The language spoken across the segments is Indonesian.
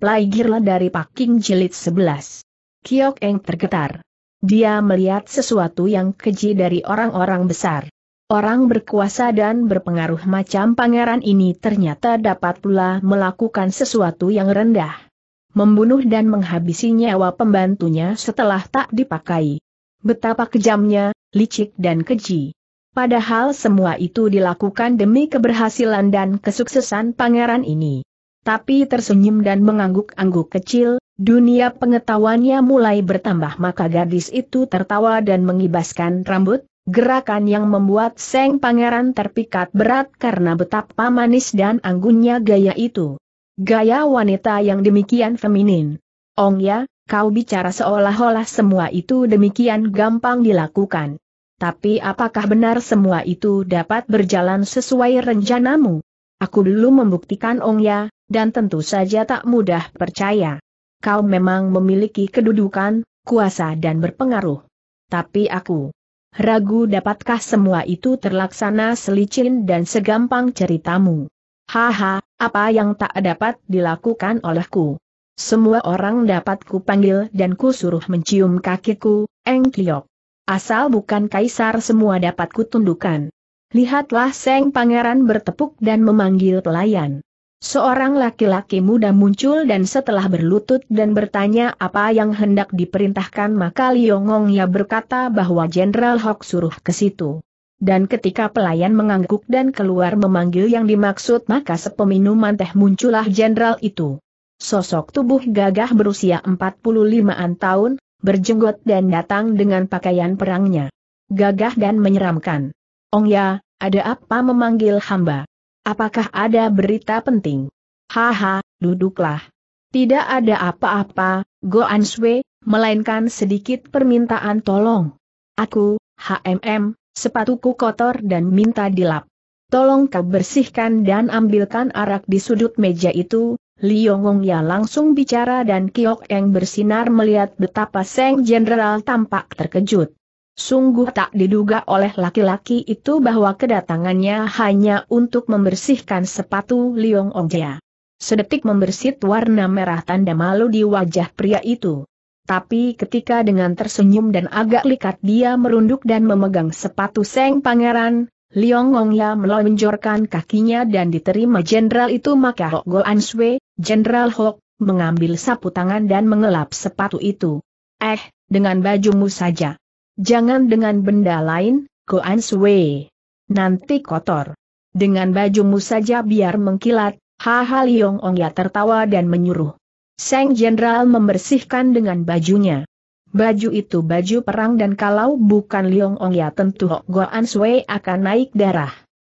Plaigirle dari Paking Jilid 11. Kiok Eng tergetar. Dia melihat sesuatu yang keji dari orang-orang besar. Orang berkuasa dan berpengaruh macam pangeran ini ternyata dapat pula melakukan sesuatu yang rendah. Membunuh dan menghabisi nyawa pembantunya setelah tak dipakai. Betapa kejamnya, licik dan keji. Padahal semua itu dilakukan demi keberhasilan dan kesuksesan pangeran ini tapi tersenyum dan mengangguk-angguk kecil, dunia pengetahuannya mulai bertambah maka gadis itu tertawa dan mengibaskan rambut, gerakan yang membuat Seng Pangeran terpikat berat karena betapa manis dan anggunnya gaya itu. Gaya wanita yang demikian feminin. Ong ya, kau bicara seolah-olah semua itu demikian gampang dilakukan. Tapi apakah benar semua itu dapat berjalan sesuai rencanamu? Aku dulu membuktikan Ongya, dan tentu saja tak mudah percaya. Kau memang memiliki kedudukan, kuasa dan berpengaruh. Tapi aku ragu dapatkah semua itu terlaksana selicin dan segampang ceritamu. Haha, apa yang tak dapat dilakukan olehku? Semua orang dapat panggil dan ku suruh mencium kakiku, Eng Kiyok. Asal bukan kaisar semua dapat kutundukan. Lihatlah Seng Pangeran bertepuk dan memanggil pelayan. Seorang laki-laki muda muncul dan setelah berlutut dan bertanya apa yang hendak diperintahkan maka Liongong ya berkata bahwa Jenderal Hok suruh ke situ. Dan ketika pelayan mengangguk dan keluar memanggil yang dimaksud maka sepeminuman teh muncullah jenderal itu. Sosok tubuh gagah berusia 45-an tahun, berjenggot dan datang dengan pakaian perangnya. Gagah dan menyeramkan. Ong ya, ada apa memanggil hamba? Apakah ada berita penting? Haha, duduklah. Tidak ada apa-apa, go Answe, melainkan sedikit permintaan tolong. Aku, HMM, sepatuku kotor dan minta dilap. Tolong kau bersihkan dan ambilkan arak di sudut meja itu, Liong Ya langsung bicara dan Kiok Eng bersinar melihat betapa Seng Jenderal tampak terkejut. Sungguh tak diduga oleh laki-laki itu bahwa kedatangannya hanya untuk membersihkan sepatu Liong Ongja. Sedetik membersit warna merah tanda malu di wajah pria itu. Tapi ketika dengan tersenyum dan agak likat dia merunduk dan memegang sepatu Seng Pangeran, Liong Ongya melonjorkan kakinya dan diterima jenderal itu maka Hok Go Answe, Jenderal Hok, mengambil sapu tangan dan mengelap sepatu itu. Eh, dengan bajumu saja. Jangan dengan benda lain, Goan Sui. Nanti kotor. Dengan bajumu saja biar mengkilat, haha Liong ong ya tertawa dan menyuruh. Sang Jenderal membersihkan dengan bajunya. Baju itu baju perang dan kalau bukan Liong ong ya tentu Goan Sui akan naik darah.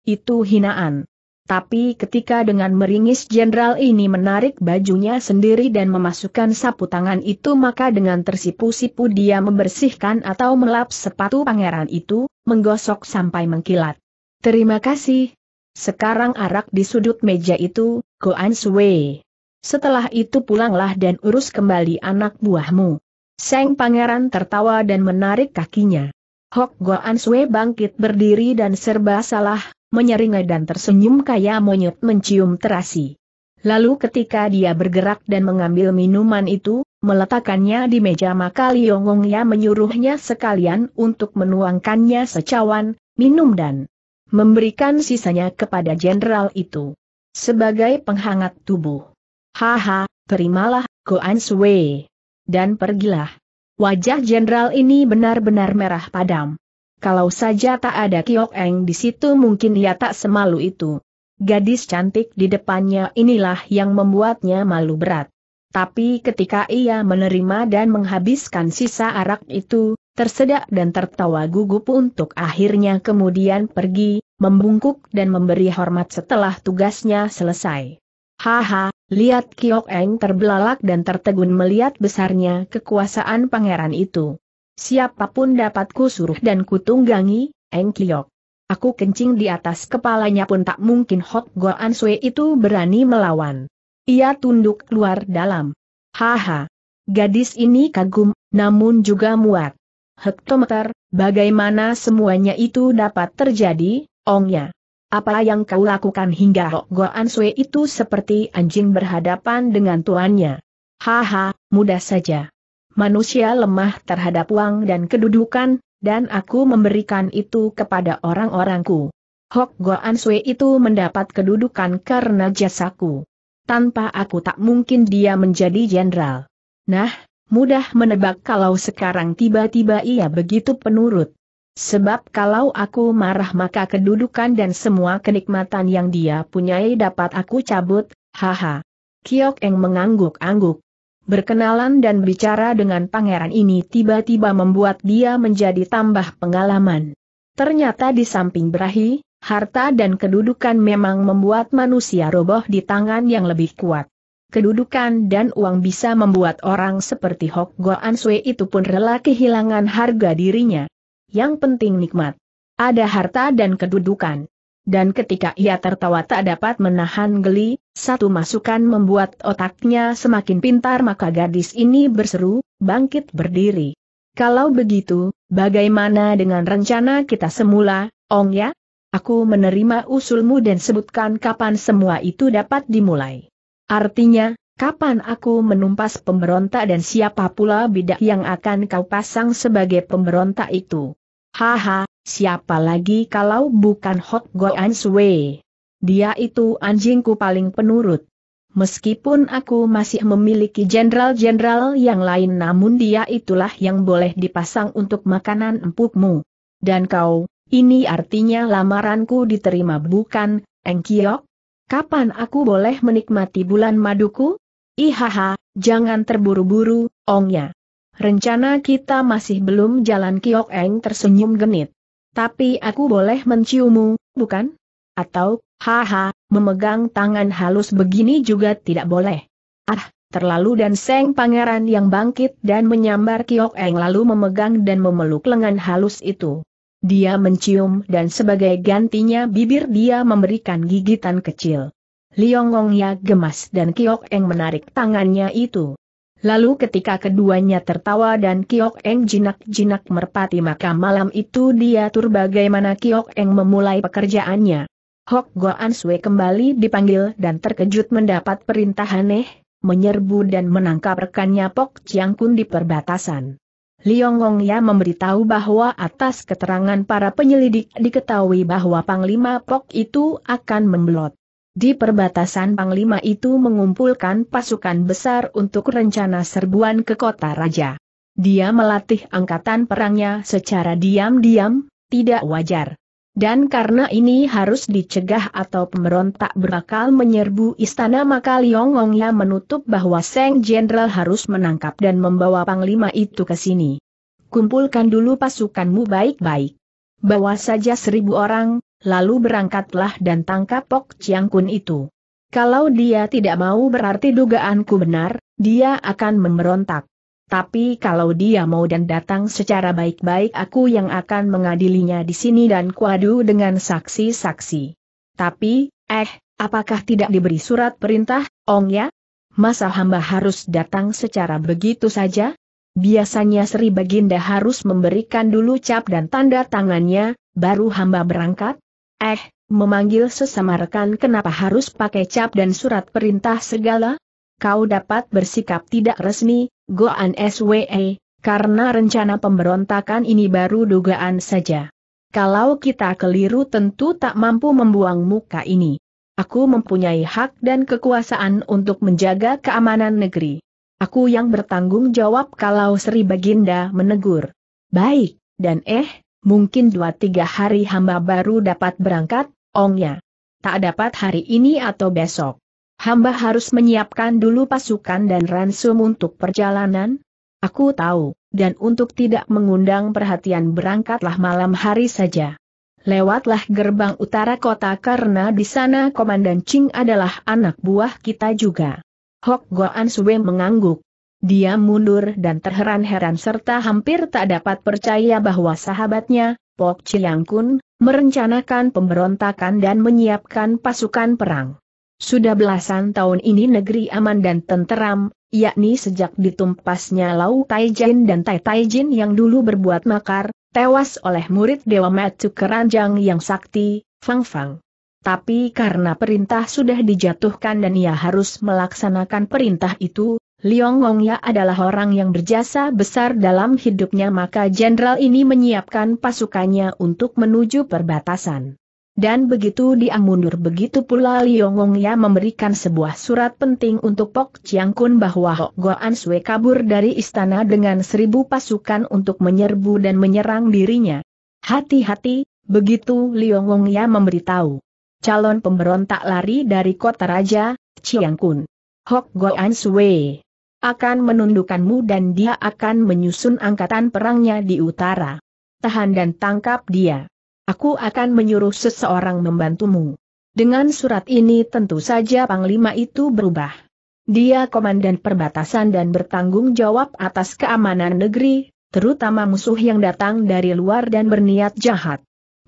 Itu hinaan. Tapi ketika dengan meringis jenderal ini menarik bajunya sendiri dan memasukkan sapu tangan itu maka dengan tersipu-sipu dia membersihkan atau melap sepatu pangeran itu, menggosok sampai mengkilat. Terima kasih. Sekarang arak di sudut meja itu, Goan sway. Setelah itu pulanglah dan urus kembali anak buahmu. Seng pangeran tertawa dan menarik kakinya. Hok Goan Sui bangkit berdiri dan serba salah, menyeringai dan tersenyum kaya monyet mencium terasi. Lalu ketika dia bergerak dan mengambil minuman itu, meletakkannya di meja maka Liongongya menyuruhnya sekalian untuk menuangkannya secawan, minum dan memberikan sisanya kepada jenderal itu. Sebagai penghangat tubuh. Haha, terimalah, Goan Sui. Dan pergilah. Wajah jenderal ini benar-benar merah padam. Kalau saja tak ada Kiok Eng di situ mungkin ia tak semalu itu. Gadis cantik di depannya inilah yang membuatnya malu berat. Tapi ketika ia menerima dan menghabiskan sisa arak itu, tersedak dan tertawa gugup untuk akhirnya kemudian pergi, membungkuk dan memberi hormat setelah tugasnya selesai. Haha, lihat Kiok Eng terbelalak dan tertegun melihat besarnya kekuasaan pangeran itu. Siapapun dapat kusuruh suruh dan kutunggangi, Eng Kiyok. Aku kencing di atas kepalanya pun tak mungkin Hok Goan Sui itu berani melawan. Ia tunduk keluar dalam. Haha. Gadis ini kagum, namun juga muak. Hektometer, bagaimana semuanya itu dapat terjadi, ongnya. Apa yang kau lakukan hingga Hok Goan Sui itu seperti anjing berhadapan dengan tuannya? Haha, mudah saja manusia lemah terhadap uang dan kedudukan, dan aku memberikan itu kepada orang-orangku. Hok Goan Sui itu mendapat kedudukan karena jasaku. Tanpa aku tak mungkin dia menjadi jenderal. Nah, mudah menebak kalau sekarang tiba-tiba ia begitu penurut. Sebab kalau aku marah maka kedudukan dan semua kenikmatan yang dia punyai dapat aku cabut, haha. Kiok Eng mengangguk-angguk berkenalan dan bicara dengan pangeran ini tiba-tiba membuat dia menjadi tambah pengalaman. Ternyata di samping berahi, harta dan kedudukan memang membuat manusia roboh di tangan yang lebih kuat. Kedudukan dan uang bisa membuat orang seperti Hok Goan Sui itu pun rela kehilangan harga dirinya. Yang penting nikmat. Ada harta dan kedudukan. Dan ketika ia tertawa tak dapat menahan geli, satu masukan membuat otaknya semakin pintar maka gadis ini berseru, bangkit berdiri. Kalau begitu, bagaimana dengan rencana kita semula, Ong ya? Aku menerima usulmu dan sebutkan kapan semua itu dapat dimulai. Artinya, kapan aku menumpas pemberontak dan siapa pula bidak yang akan kau pasang sebagai pemberontak itu. Haha, siapa lagi kalau bukan Hok Goan Sway? Dia itu anjingku paling penurut. Meskipun aku masih memiliki jenderal-jenderal yang lain namun dia itulah yang boleh dipasang untuk makanan empukmu. Dan kau, ini artinya lamaranku diterima bukan, Engkiok? Kapan aku boleh menikmati bulan maduku? Ihaha, jangan terburu-buru, ongnya. Rencana kita masih belum jalan Kiok Eng tersenyum genit. Tapi aku boleh menciummu, bukan? atau, haha, memegang tangan halus begini juga tidak boleh. Ah, terlalu dan Seng Pangeran yang bangkit dan menyambar Kiok Eng lalu memegang dan memeluk lengan halus itu. Dia mencium dan sebagai gantinya bibir dia memberikan gigitan kecil. Liongong ya gemas dan Kiok Eng menarik tangannya itu. Lalu ketika keduanya tertawa dan Kiok Eng jinak-jinak merpati maka malam itu dia tur bagaimana Kiok Eng memulai pekerjaannya. Hok Goan Sue kembali dipanggil dan terkejut mendapat perintah aneh, menyerbu dan menangkap rekannya Pok Chiang Kun di perbatasan. Liong Ya memberitahu bahwa atas keterangan para penyelidik diketahui bahwa Panglima Pok itu akan membelot. Di perbatasan Panglima itu mengumpulkan pasukan besar untuk rencana serbuan ke kota raja. Dia melatih angkatan perangnya secara diam-diam, tidak wajar. Dan karena ini harus dicegah atau pemberontak berakal menyerbu istana maka Liongong ya menutup bahwa Seng Jenderal harus menangkap dan membawa Panglima itu ke sini. Kumpulkan dulu pasukanmu baik-baik. Bawa saja seribu orang, lalu berangkatlah dan tangkap Pok Chiang Kun itu. Kalau dia tidak mau berarti dugaanku benar, dia akan memberontak. Tapi kalau dia mau dan datang secara baik-baik aku yang akan mengadilinya di sini dan kuadu dengan saksi-saksi. Tapi, eh, apakah tidak diberi surat perintah, Ong ya? Masa hamba harus datang secara begitu saja? Biasanya Sri Baginda harus memberikan dulu cap dan tanda tangannya, baru hamba berangkat? Eh, memanggil sesama rekan kenapa harus pakai cap dan surat perintah segala? Kau dapat bersikap tidak resmi, Goan SWE, karena rencana pemberontakan ini baru dugaan saja. Kalau kita keliru tentu tak mampu membuang muka ini. Aku mempunyai hak dan kekuasaan untuk menjaga keamanan negeri. Aku yang bertanggung jawab kalau Sri Baginda menegur. Baik, dan eh, mungkin dua tiga hari hamba baru dapat berangkat, ongnya. Tak dapat hari ini atau besok. Hamba harus menyiapkan dulu pasukan dan ransum untuk perjalanan? Aku tahu, dan untuk tidak mengundang perhatian berangkatlah malam hari saja. Lewatlah gerbang utara kota karena di sana Komandan Ching adalah anak buah kita juga. Hok Goan mengangguk. Dia mundur dan terheran-heran serta hampir tak dapat percaya bahwa sahabatnya, Pok Chiang Kun, merencanakan pemberontakan dan menyiapkan pasukan perang. Sudah belasan tahun ini negeri aman dan tenteram, yakni sejak ditumpasnya Lau Taijin dan Tai Taijin yang dulu berbuat makar, tewas oleh murid Dewa Matsu Keranjang yang sakti, Fang Fang. Tapi karena perintah sudah dijatuhkan dan ia harus melaksanakan perintah itu, Liong ya adalah orang yang berjasa besar dalam hidupnya maka jenderal ini menyiapkan pasukannya untuk menuju perbatasan. Dan begitu dia mundur begitu pula Liongong Ya memberikan sebuah surat penting untuk Pok Chiang Kun bahwa Hok Goan Sui kabur dari istana dengan seribu pasukan untuk menyerbu dan menyerang dirinya. Hati-hati, begitu Liongong Ya memberitahu. Calon pemberontak lari dari kota raja, Chiang Kun. Hok Goan Sui akan menundukkanmu dan dia akan menyusun angkatan perangnya di utara. Tahan dan tangkap dia aku akan menyuruh seseorang membantumu. Dengan surat ini tentu saja Panglima itu berubah. Dia komandan perbatasan dan bertanggung jawab atas keamanan negeri, terutama musuh yang datang dari luar dan berniat jahat.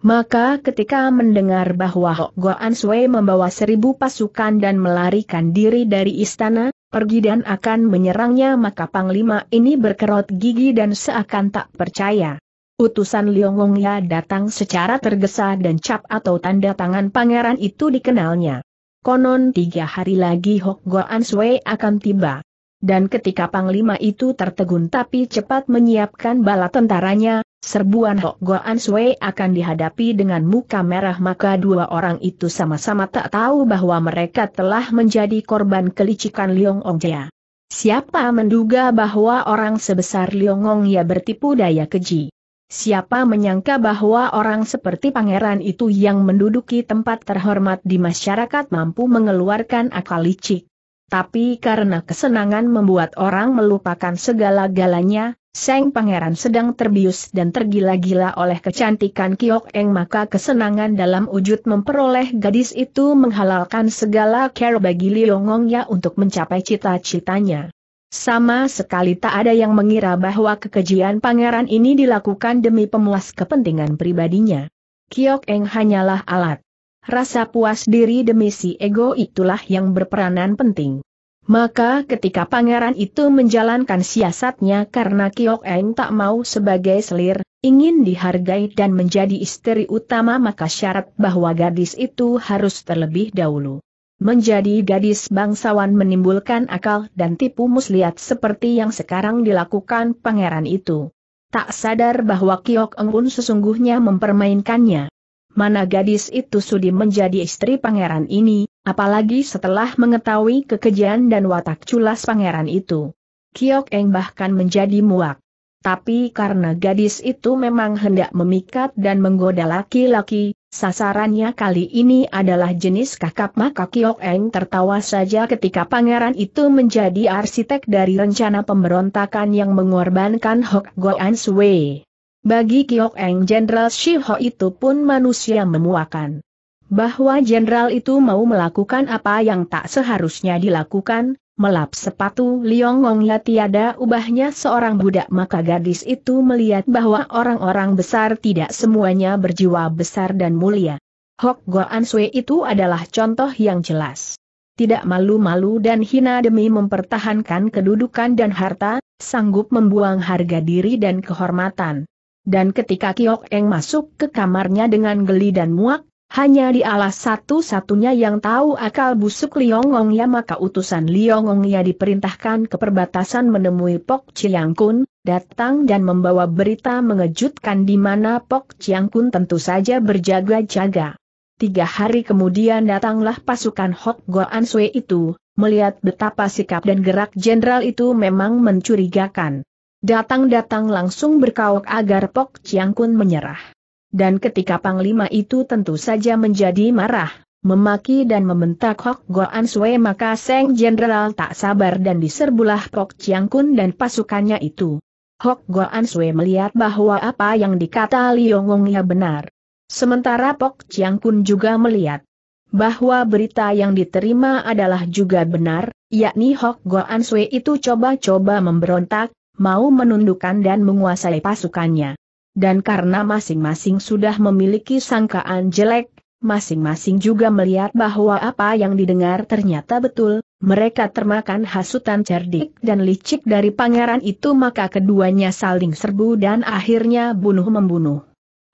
Maka ketika mendengar bahwa Hok Goan Sui membawa seribu pasukan dan melarikan diri dari istana, pergi dan akan menyerangnya maka Panglima ini berkerut gigi dan seakan tak percaya. Utusan Liong Wong Ya datang secara tergesa dan cap atau tanda tangan pangeran itu dikenalnya. Konon tiga hari lagi Hok Goan Sui akan tiba. Dan ketika Panglima itu tertegun tapi cepat menyiapkan bala tentaranya, serbuan Hok Goan Sui akan dihadapi dengan muka merah maka dua orang itu sama-sama tak tahu bahwa mereka telah menjadi korban kelicikan Liong Ong Ya. Siapa menduga bahwa orang sebesar Liongong ya bertipu daya keji? Siapa menyangka bahwa orang seperti pangeran itu yang menduduki tempat terhormat di masyarakat mampu mengeluarkan akal licik. Tapi karena kesenangan membuat orang melupakan segala-galanya, Seng Pangeran sedang terbius dan tergila-gila oleh kecantikan Kiok Eng maka kesenangan dalam wujud memperoleh gadis itu menghalalkan segala care bagi Liongongnya untuk mencapai cita-citanya. Sama sekali tak ada yang mengira bahwa kekejian pangeran ini dilakukan demi pemuas kepentingan pribadinya. Kiok Eng hanyalah alat. Rasa puas diri demi si ego itulah yang berperanan penting. Maka ketika pangeran itu menjalankan siasatnya karena Kiok Eng tak mau sebagai selir, ingin dihargai dan menjadi istri utama maka syarat bahwa gadis itu harus terlebih dahulu menjadi gadis bangsawan menimbulkan akal dan tipu muslihat seperti yang sekarang dilakukan pangeran itu. Tak sadar bahwa Kiok Eng sesungguhnya mempermainkannya. Mana gadis itu sudi menjadi istri pangeran ini, apalagi setelah mengetahui kekejian dan watak culas pangeran itu. Kiok Eng bahkan menjadi muak tapi karena gadis itu memang hendak memikat dan menggoda laki-laki, sasarannya kali ini adalah jenis kakap maka Kiok Eng tertawa saja ketika pangeran itu menjadi arsitek dari rencana pemberontakan yang mengorbankan Hok Goan Sui. Bagi Kiok Eng Jenderal Shiho itu pun manusia memuakan. Bahwa jenderal itu mau melakukan apa yang tak seharusnya dilakukan, melap sepatu Liongong ya tiada ubahnya seorang budak maka gadis itu melihat bahwa orang-orang besar tidak semuanya berjiwa besar dan mulia. Hok Goan Sui itu adalah contoh yang jelas. Tidak malu-malu dan hina demi mempertahankan kedudukan dan harta, sanggup membuang harga diri dan kehormatan. Dan ketika Kiok Eng masuk ke kamarnya dengan geli dan muak, hanya di alas satu-satunya yang tahu akal busuk Liongong ya maka utusan Liongong ya diperintahkan ke perbatasan menemui Pok Chiang Kun, datang dan membawa berita mengejutkan di mana Pok Chiang Kun tentu saja berjaga-jaga. Tiga hari kemudian datanglah pasukan Hok Goan Sui itu, melihat betapa sikap dan gerak jenderal itu memang mencurigakan. Datang-datang langsung berkauk agar Pok Chiang Kun menyerah dan ketika Panglima itu tentu saja menjadi marah, memaki dan membentak Hok Goan Sue maka Seng Jenderal tak sabar dan diserbulah Pok Chiang Kun dan pasukannya itu. Hok Goan Sue melihat bahwa apa yang dikata Liongongnya benar. Sementara Pok Chiang Kun juga melihat bahwa berita yang diterima adalah juga benar, yakni Hok Goan Sue itu coba-coba memberontak, mau menundukkan dan menguasai pasukannya. Dan karena masing-masing sudah memiliki sangkaan jelek, masing-masing juga melihat bahwa apa yang didengar ternyata betul, mereka termakan hasutan cerdik dan licik dari pangeran itu maka keduanya saling serbu dan akhirnya bunuh-membunuh.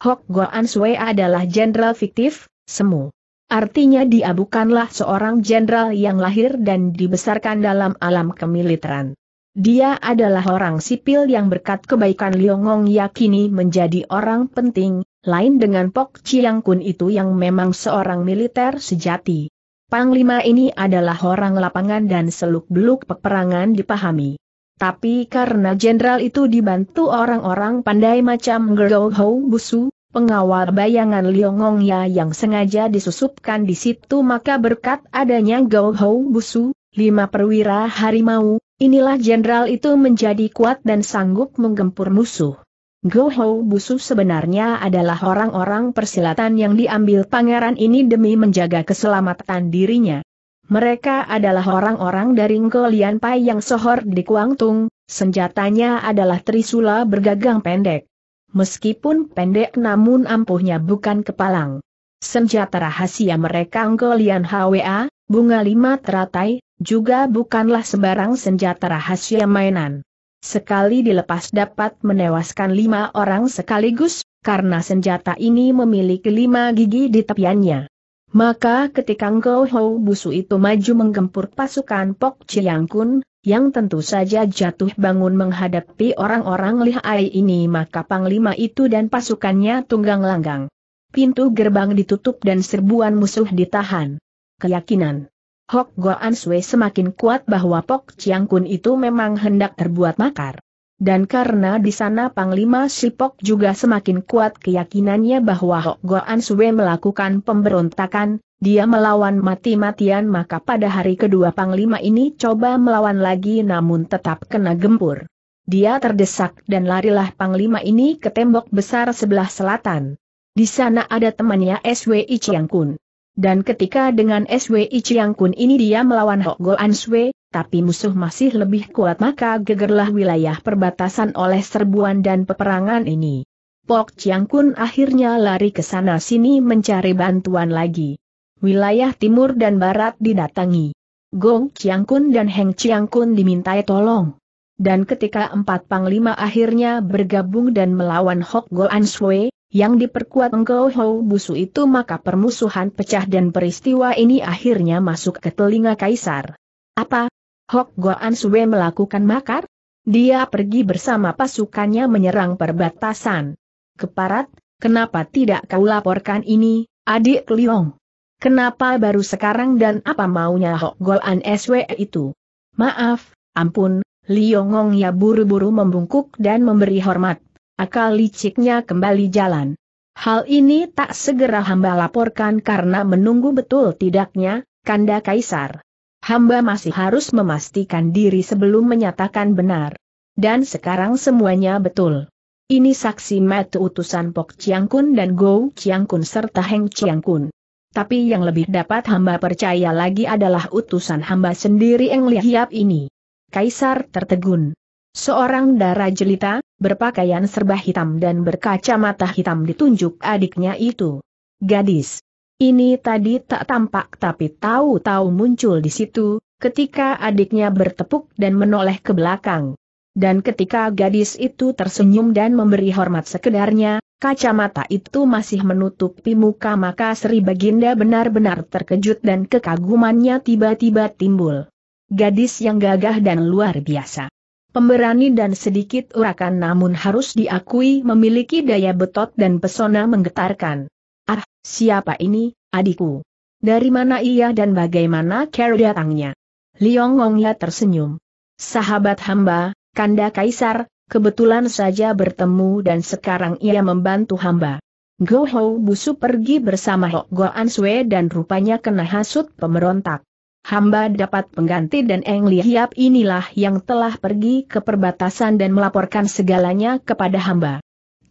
Hok Goan Sui adalah jenderal fiktif, semu. Artinya dia bukanlah seorang jenderal yang lahir dan dibesarkan dalam alam kemiliteran. Dia adalah orang sipil yang berkat kebaikan Liongong yakini menjadi orang penting, lain dengan Pok Chiang Kun itu yang memang seorang militer sejati. Panglima ini adalah orang lapangan dan seluk-beluk peperangan dipahami. Tapi karena jenderal itu dibantu orang-orang pandai macam Gerou Hou Busu, pengawal bayangan Liongong Ya yang sengaja disusupkan di situ maka berkat adanya Gerou Hou Busu, lima perwira harimau, Inilah jenderal itu menjadi kuat dan sanggup menggempur musuh. Goho Busu sebenarnya adalah orang-orang persilatan yang diambil pangeran ini demi menjaga keselamatan dirinya. Mereka adalah orang-orang dari Ngolian Pai yang sohor di Kuangtung, senjatanya adalah trisula bergagang pendek. Meskipun pendek namun ampuhnya bukan kepalang. Senjata rahasia mereka Ngolian HWA, bunga lima teratai, juga bukanlah sembarang senjata rahasia mainan. Sekali dilepas dapat menewaskan lima orang sekaligus, karena senjata ini memiliki lima gigi di tepiannya. Maka ketika Ngko Hou Busu itu maju menggempur pasukan Pok Chiang Kun, yang tentu saja jatuh bangun menghadapi orang-orang lihai ini maka Panglima itu dan pasukannya tunggang langgang. Pintu gerbang ditutup dan serbuan musuh ditahan. Keyakinan Hok Goan Sui semakin kuat bahwa Pok Chiang Kun itu memang hendak terbuat makar. Dan karena di sana Panglima Sipok juga semakin kuat keyakinannya bahwa Hok Goan Sui melakukan pemberontakan, dia melawan mati-matian maka pada hari kedua Panglima ini coba melawan lagi namun tetap kena gempur. Dia terdesak dan larilah Panglima ini ke tembok besar sebelah selatan. Di sana ada temannya SWI Chiang Kun. Dan ketika dengan SW Chiang Kun ini dia melawan Hok Go An Sui, tapi musuh masih lebih kuat maka gegerlah wilayah perbatasan oleh serbuan dan peperangan ini. Pok Chiang Kun akhirnya lari ke sana sini mencari bantuan lagi. Wilayah timur dan barat didatangi. Gong Chiang Kun dan Heng Chiang Kun dimintai tolong. Dan ketika empat panglima akhirnya bergabung dan melawan Hok Go An Sui, yang diperkuat Engkau Hou Busu itu maka permusuhan pecah dan peristiwa ini akhirnya masuk ke telinga Kaisar. Apa? Hok Goan Sue melakukan makar? Dia pergi bersama pasukannya menyerang perbatasan. Keparat, kenapa tidak kau laporkan ini, adik Liong? Kenapa baru sekarang dan apa maunya Hok Goan Sue itu? Maaf, ampun, Liongong ya buru-buru membungkuk dan memberi hormat akal liciknya kembali jalan. Hal ini tak segera hamba laporkan karena menunggu betul tidaknya, kanda kaisar. Hamba masih harus memastikan diri sebelum menyatakan benar. Dan sekarang semuanya betul. Ini saksi mata utusan Pok Kun dan Go Kun serta Heng Kun. Tapi yang lebih dapat hamba percaya lagi adalah utusan hamba sendiri yang lihat ini. Kaisar tertegun. Seorang darah jelita, berpakaian serba hitam dan berkacamata hitam ditunjuk adiknya itu. Gadis. Ini tadi tak tampak tapi tahu-tahu muncul di situ, ketika adiknya bertepuk dan menoleh ke belakang. Dan ketika gadis itu tersenyum dan memberi hormat sekedarnya, kacamata itu masih menutupi muka maka Sri Baginda benar-benar terkejut dan kekagumannya tiba-tiba timbul. Gadis yang gagah dan luar biasa. Pemberani dan sedikit urakan namun harus diakui memiliki daya betot dan pesona menggetarkan. Ah, siapa ini, adikku? Dari mana ia dan bagaimana cara datangnya? Liong ya tersenyum. Sahabat hamba, Kanda Kaisar, kebetulan saja bertemu dan sekarang ia membantu hamba. Go Ho Busu pergi bersama Hok Goan Sue dan rupanya kena hasut pemberontak hamba dapat pengganti dan Eng Lihiap inilah yang telah pergi ke perbatasan dan melaporkan segalanya kepada hamba.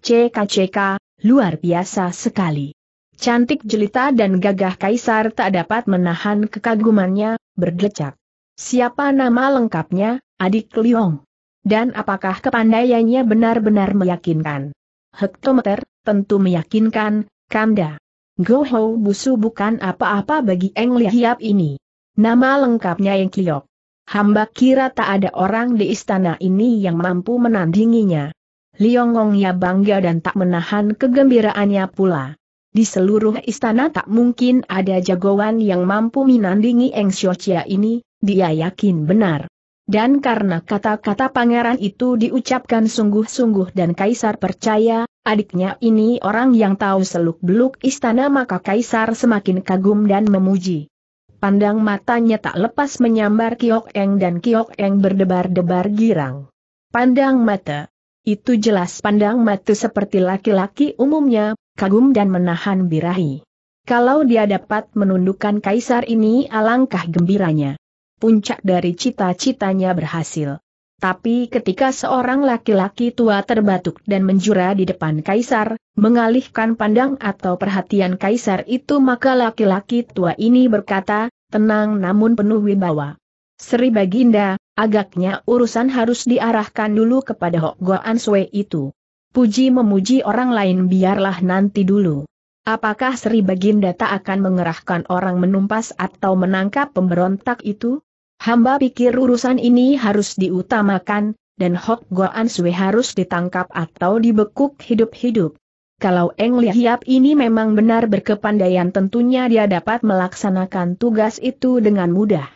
CKCK, luar biasa sekali. Cantik jelita dan gagah kaisar tak dapat menahan kekagumannya, berdecak. Siapa nama lengkapnya, adik Liong? Dan apakah kepandaiannya benar-benar meyakinkan? Hektometer, tentu meyakinkan, Kanda. Goho Busu bukan apa-apa bagi Eng Lihiap ini. Nama lengkapnya yang Kiok. Hamba kira tak ada orang di istana ini yang mampu menandinginya. ya bangga dan tak menahan kegembiraannya pula. Di seluruh istana tak mungkin ada jagoan yang mampu menandingi Eng Xiochia ini, dia yakin benar. Dan karena kata-kata pangeran itu diucapkan sungguh-sungguh dan kaisar percaya, adiknya ini orang yang tahu seluk-beluk istana maka kaisar semakin kagum dan memuji pandang matanya tak lepas menyambar Kiok Eng dan Kiok Eng berdebar-debar girang. Pandang mata. Itu jelas pandang mata seperti laki-laki umumnya, kagum dan menahan birahi. Kalau dia dapat menundukkan kaisar ini alangkah gembiranya. Puncak dari cita-citanya berhasil. Tapi ketika seorang laki-laki tua terbatuk dan menjura di depan kaisar, mengalihkan pandang atau perhatian kaisar itu maka laki-laki tua ini berkata, tenang namun penuh wibawa. Sri Baginda, agaknya urusan harus diarahkan dulu kepada Hok Goan Sui itu. Puji memuji orang lain biarlah nanti dulu. Apakah Sri Baginda tak akan mengerahkan orang menumpas atau menangkap pemberontak itu? Hamba pikir urusan ini harus diutamakan, dan Hok Goan Sui harus ditangkap atau dibekuk hidup-hidup. Kalau Eng Lihiap ini memang benar berkepandaian tentunya dia dapat melaksanakan tugas itu dengan mudah.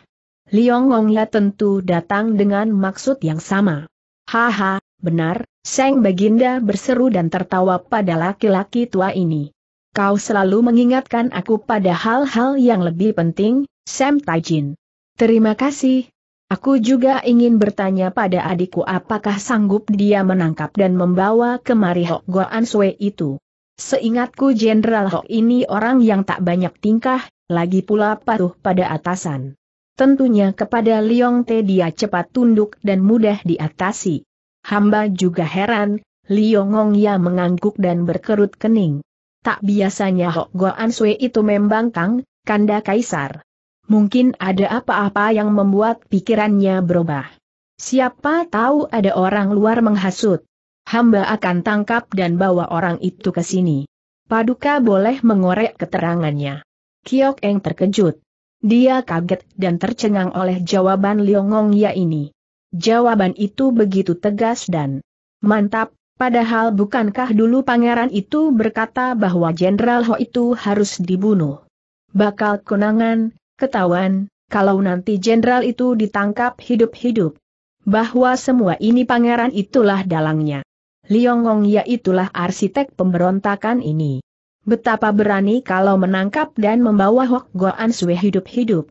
Liong Ya tentu datang dengan maksud yang sama. Haha, benar, Seng Baginda berseru dan tertawa pada laki-laki tua ini. Kau selalu mengingatkan aku pada hal-hal yang lebih penting, Sam Taijin. Terima kasih. Aku juga ingin bertanya pada adikku apakah sanggup dia menangkap dan membawa kemari Hok Goan Sue itu. Seingatku Jenderal Hok ini orang yang tak banyak tingkah, lagi pula patuh pada atasan. Tentunya kepada Liong Te dia cepat tunduk dan mudah diatasi. Hamba juga heran, Liong Ya mengangguk dan berkerut kening. Tak biasanya Hok Goan Sue itu membangkang, kanda kaisar. Mungkin ada apa-apa yang membuat pikirannya berubah. Siapa tahu ada orang luar menghasut. Hamba akan tangkap dan bawa orang itu ke sini. Paduka boleh mengorek keterangannya. Kiok Eng terkejut. Dia kaget dan tercengang oleh jawaban Liongong ya ini. Jawaban itu begitu tegas dan mantap, padahal bukankah dulu pangeran itu berkata bahwa Jenderal Ho itu harus dibunuh. Bakal konangan, Ketahuan, kalau nanti jenderal itu ditangkap hidup-hidup. Bahwa semua ini pangeran itulah dalangnya. Liongong ya itulah arsitek pemberontakan ini. Betapa berani kalau menangkap dan membawa Hok Goan Sui hidup-hidup.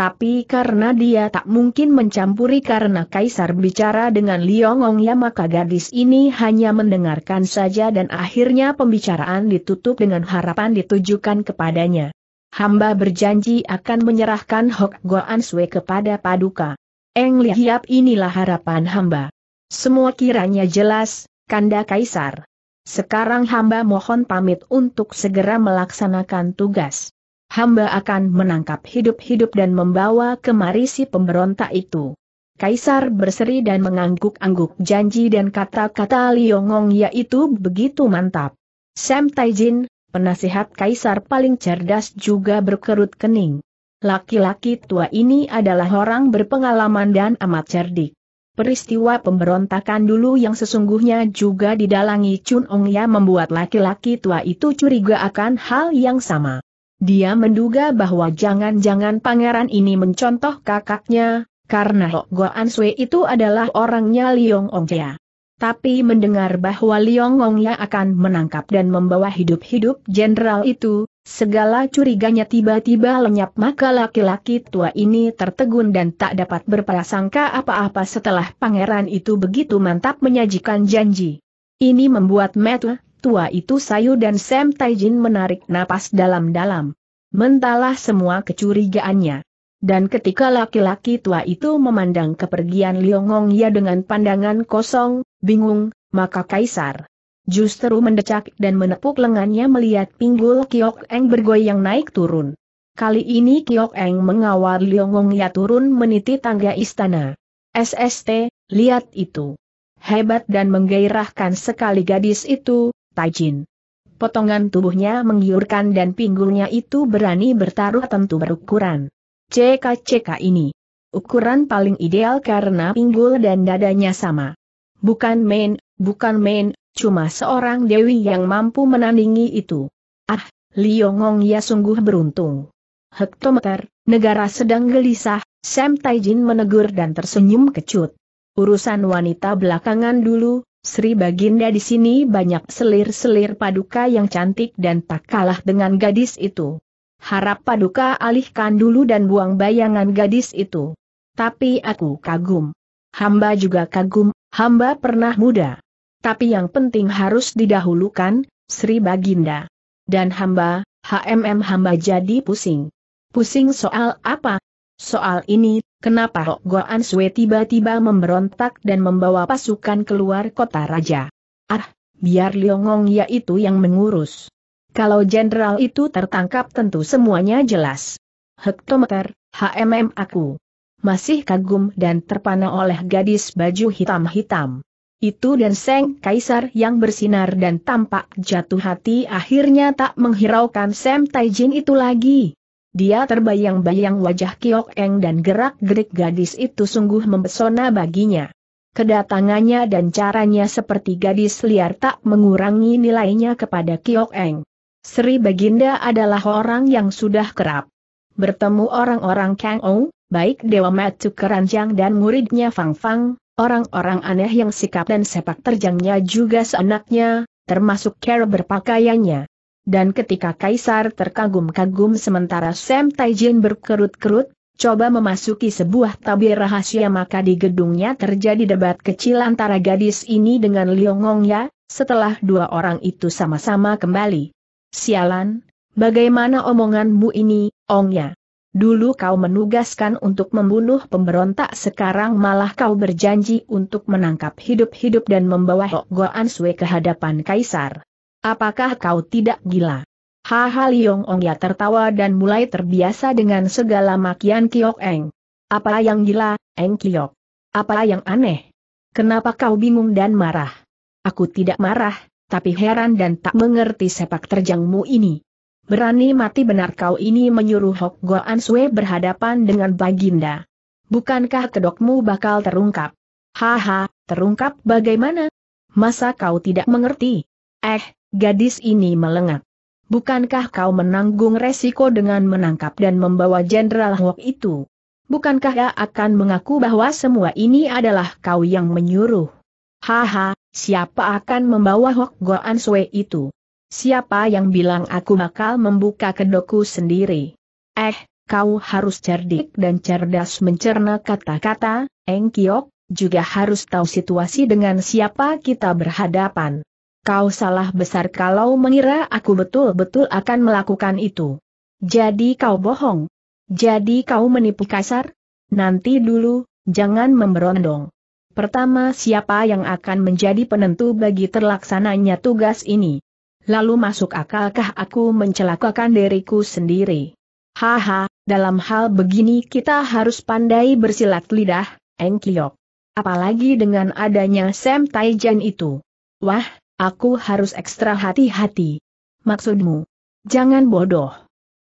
Tapi karena dia tak mungkin mencampuri karena Kaisar bicara dengan Liongong ya maka gadis ini hanya mendengarkan saja dan akhirnya pembicaraan ditutup dengan harapan ditujukan kepadanya hamba berjanji akan menyerahkan Hok Goan Sue kepada Paduka. Eng Lihiap inilah harapan hamba. Semua kiranya jelas, Kanda Kaisar. Sekarang hamba mohon pamit untuk segera melaksanakan tugas. Hamba akan menangkap hidup-hidup dan membawa kemari si pemberontak itu. Kaisar berseri dan mengangguk-angguk janji dan kata-kata Liongong yaitu begitu mantap. Sam Taijin, Penasihat kaisar paling cerdas juga berkerut kening. Laki-laki tua ini adalah orang berpengalaman dan amat cerdik. Peristiwa pemberontakan dulu yang sesungguhnya juga didalangi Chun Ong Ya membuat laki-laki tua itu curiga akan hal yang sama. Dia menduga bahwa jangan-jangan pangeran ini mencontoh kakaknya, karena Hok Goan Sui itu adalah orangnya Liong Ong Ya tapi mendengar bahwa Liongongnya akan menangkap dan membawa hidup-hidup jenderal itu, segala curiganya tiba-tiba lenyap maka laki-laki tua ini tertegun dan tak dapat berprasangka apa-apa setelah pangeran itu begitu mantap menyajikan janji. Ini membuat Metu, tua itu Sayu dan Sam Taijin menarik napas dalam-dalam. Mentalah semua kecurigaannya. Dan ketika laki-laki tua itu memandang kepergian Liongong ya dengan pandangan kosong, Bingung, maka Kaisar justru mendecak dan menepuk lengannya melihat pinggul Kiok Eng bergoyang naik turun. Kali ini Kiok Eng mengawal Liongong Ya turun meniti tangga istana. SST, lihat itu. Hebat dan menggairahkan sekali gadis itu, Taijin. Potongan tubuhnya menggiurkan dan pinggulnya itu berani bertaruh tentu berukuran. CKCK ini. Ukuran paling ideal karena pinggul dan dadanya sama bukan main, bukan main, cuma seorang dewi yang mampu menandingi itu. Ah, Liongong ya sungguh beruntung. Hektometer, negara sedang gelisah, Sam Taijin menegur dan tersenyum kecut. Urusan wanita belakangan dulu, Sri Baginda di sini banyak selir-selir paduka yang cantik dan tak kalah dengan gadis itu. Harap paduka alihkan dulu dan buang bayangan gadis itu. Tapi aku kagum. Hamba juga kagum hamba pernah muda. Tapi yang penting harus didahulukan, Sri Baginda. Dan hamba, HMM hamba jadi pusing. Pusing soal apa? Soal ini, kenapa Rok Goan Sue tiba-tiba memberontak dan membawa pasukan keluar kota raja? Ah, biar Liongong yaitu yang mengurus. Kalau jenderal itu tertangkap tentu semuanya jelas. Hektometer, HMM aku masih kagum dan terpana oleh gadis baju hitam-hitam. Itu dan Seng Kaisar yang bersinar dan tampak jatuh hati akhirnya tak menghiraukan Sam Taijin itu lagi. Dia terbayang-bayang wajah Kiok Eng dan gerak-gerik gadis itu sungguh mempesona baginya. Kedatangannya dan caranya seperti gadis liar tak mengurangi nilainya kepada Kiok Eng. Sri Baginda adalah orang yang sudah kerap bertemu orang-orang Kang Ong, baik Dewa Matuk Keranjang dan muridnya Fang Fang, orang-orang aneh yang sikap dan sepak terjangnya juga seenaknya, termasuk cara berpakaiannya. Dan ketika Kaisar terkagum-kagum sementara Sam Taijin berkerut-kerut, coba memasuki sebuah tabir rahasia maka di gedungnya terjadi debat kecil antara gadis ini dengan Liongong ya, setelah dua orang itu sama-sama kembali. Sialan, bagaimana omonganmu ini, Ongnya? Dulu kau menugaskan untuk membunuh pemberontak sekarang malah kau berjanji untuk menangkap hidup-hidup dan membawa Goan Sue ke hadapan Kaisar. Apakah kau tidak gila? Haha Liong ya tertawa dan mulai terbiasa dengan segala makian Kiok Eng. Apa yang gila, Eng Kiok? Apa yang aneh? Kenapa kau bingung dan marah? Aku tidak marah, tapi heran dan tak mengerti sepak terjangmu ini. Berani mati benar kau ini menyuruh Hok Goan Sue berhadapan dengan Baginda. Bukankah kedokmu bakal terungkap? Haha, terungkap bagaimana? Masa kau tidak mengerti? Eh, gadis ini melengak. Bukankah kau menanggung resiko dengan menangkap dan membawa Jenderal Hok itu? Bukankah ia akan mengaku bahwa semua ini adalah kau yang menyuruh? Haha, siapa akan membawa Hok Goan Sue itu? siapa yang bilang aku bakal membuka kedokku sendiri? Eh, kau harus cerdik dan cerdas mencerna kata-kata, Eng Kiok, juga harus tahu situasi dengan siapa kita berhadapan. Kau salah besar kalau mengira aku betul-betul akan melakukan itu. Jadi kau bohong. Jadi kau menipu kasar? Nanti dulu, jangan memberondong. Pertama siapa yang akan menjadi penentu bagi terlaksananya tugas ini? Lalu masuk akalkah aku mencelakakan diriku sendiri? Haha, dalam hal begini kita harus pandai bersilat lidah, Engkiok. Apalagi dengan adanya Sam Taijan itu. Wah, aku harus ekstra hati-hati. Maksudmu? Jangan bodoh.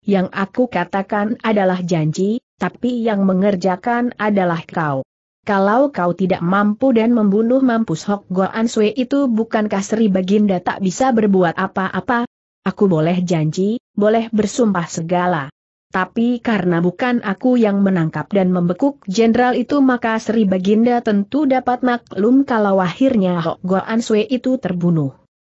Yang aku katakan adalah janji, tapi yang mengerjakan adalah kau. Kalau kau tidak mampu dan membunuh mampus Hok Goan Sui itu bukankah Sri Baginda tak bisa berbuat apa-apa? Aku boleh janji, boleh bersumpah segala. Tapi karena bukan aku yang menangkap dan membekuk jenderal itu maka Sri Baginda tentu dapat maklum kalau akhirnya Hok Goan Sui itu terbunuh.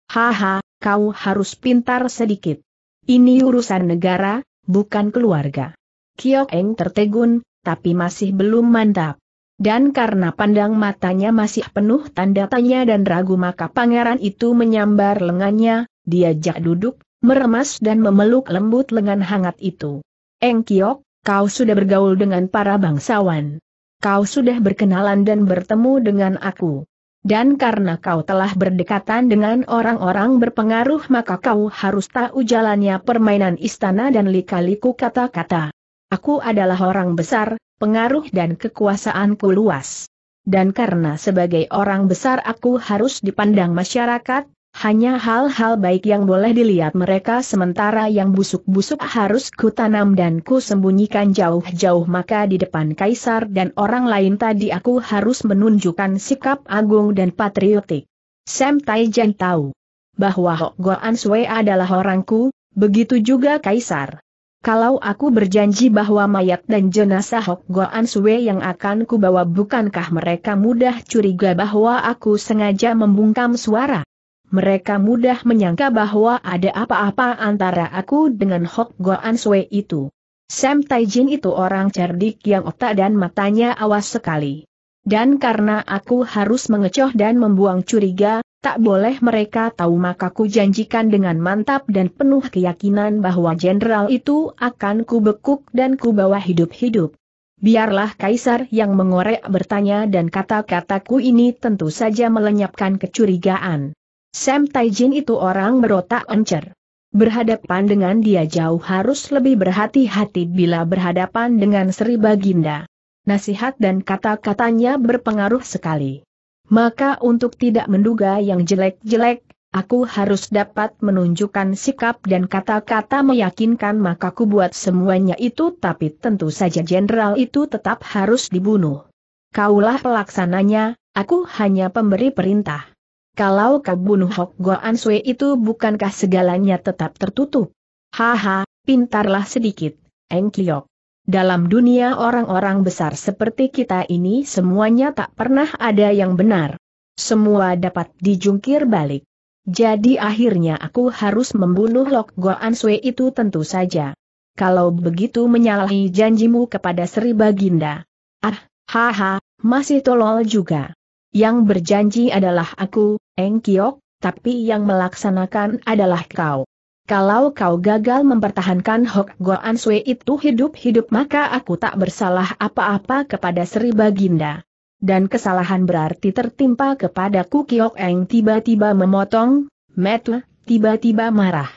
Haha, kau harus pintar sedikit. Ini urusan negara, bukan keluarga. Kiok Eng tertegun, tapi masih belum mantap. Dan karena pandang matanya masih penuh tanda tanya dan ragu maka pangeran itu menyambar lengannya, diajak duduk, meremas dan memeluk lembut lengan hangat itu. Eng Kiok, kau sudah bergaul dengan para bangsawan. Kau sudah berkenalan dan bertemu dengan aku. Dan karena kau telah berdekatan dengan orang-orang berpengaruh maka kau harus tahu jalannya permainan istana dan lika-liku kata-kata. Aku adalah orang besar, pengaruh dan kekuasaanku luas. Dan karena sebagai orang besar aku harus dipandang masyarakat, hanya hal-hal baik yang boleh dilihat mereka sementara yang busuk-busuk harus kutanam dan ku jauh-jauh maka di depan kaisar dan orang lain tadi aku harus menunjukkan sikap agung dan patriotik. Sam Taijan tahu bahwa Hok Goan Sui adalah orangku, begitu juga kaisar. Kalau aku berjanji bahwa mayat dan jenazah Hok Goan Sue yang akan kubawa bukankah mereka mudah curiga bahwa aku sengaja membungkam suara? Mereka mudah menyangka bahwa ada apa-apa antara aku dengan Hok Goan Sue itu. Sam Taijin itu orang cerdik yang otak dan matanya awas sekali. Dan karena aku harus mengecoh dan membuang curiga, tak boleh mereka tahu maka ku janjikan dengan mantap dan penuh keyakinan bahwa jenderal itu akan ku bekuk dan ku bawa hidup-hidup. Biarlah kaisar yang mengorek bertanya dan kata-kataku ini tentu saja melenyapkan kecurigaan. Sam Taijin itu orang berotak encer. Berhadapan dengan dia jauh harus lebih berhati-hati bila berhadapan dengan Sri Baginda. Nasihat dan kata-katanya berpengaruh sekali. Maka untuk tidak menduga yang jelek-jelek, aku harus dapat menunjukkan sikap dan kata-kata meyakinkan maka ku buat semuanya itu tapi tentu saja jenderal itu tetap harus dibunuh. Kaulah pelaksananya, aku hanya pemberi perintah. Kalau kau bunuh Hok Goan Sui itu bukankah segalanya tetap tertutup? Haha, pintarlah sedikit, Eng Kliok. Dalam dunia orang-orang besar seperti kita ini semuanya tak pernah ada yang benar. Semua dapat dijungkir balik. Jadi akhirnya aku harus membunuh Lok Goan Sui itu tentu saja. Kalau begitu menyalahi janjimu kepada Sri Baginda. Ah, haha, masih tolol juga. Yang berjanji adalah aku, Eng Kiok, tapi yang melaksanakan adalah kau. Kalau kau gagal mempertahankan Hok Goan Sui itu hidup-hidup maka aku tak bersalah apa-apa kepada Sri Baginda. Dan kesalahan berarti tertimpa kepadaku Kiok Eng tiba-tiba memotong, Metu, tiba-tiba marah.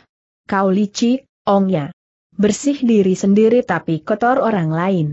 Kau licik, ongnya. Bersih diri sendiri tapi kotor orang lain.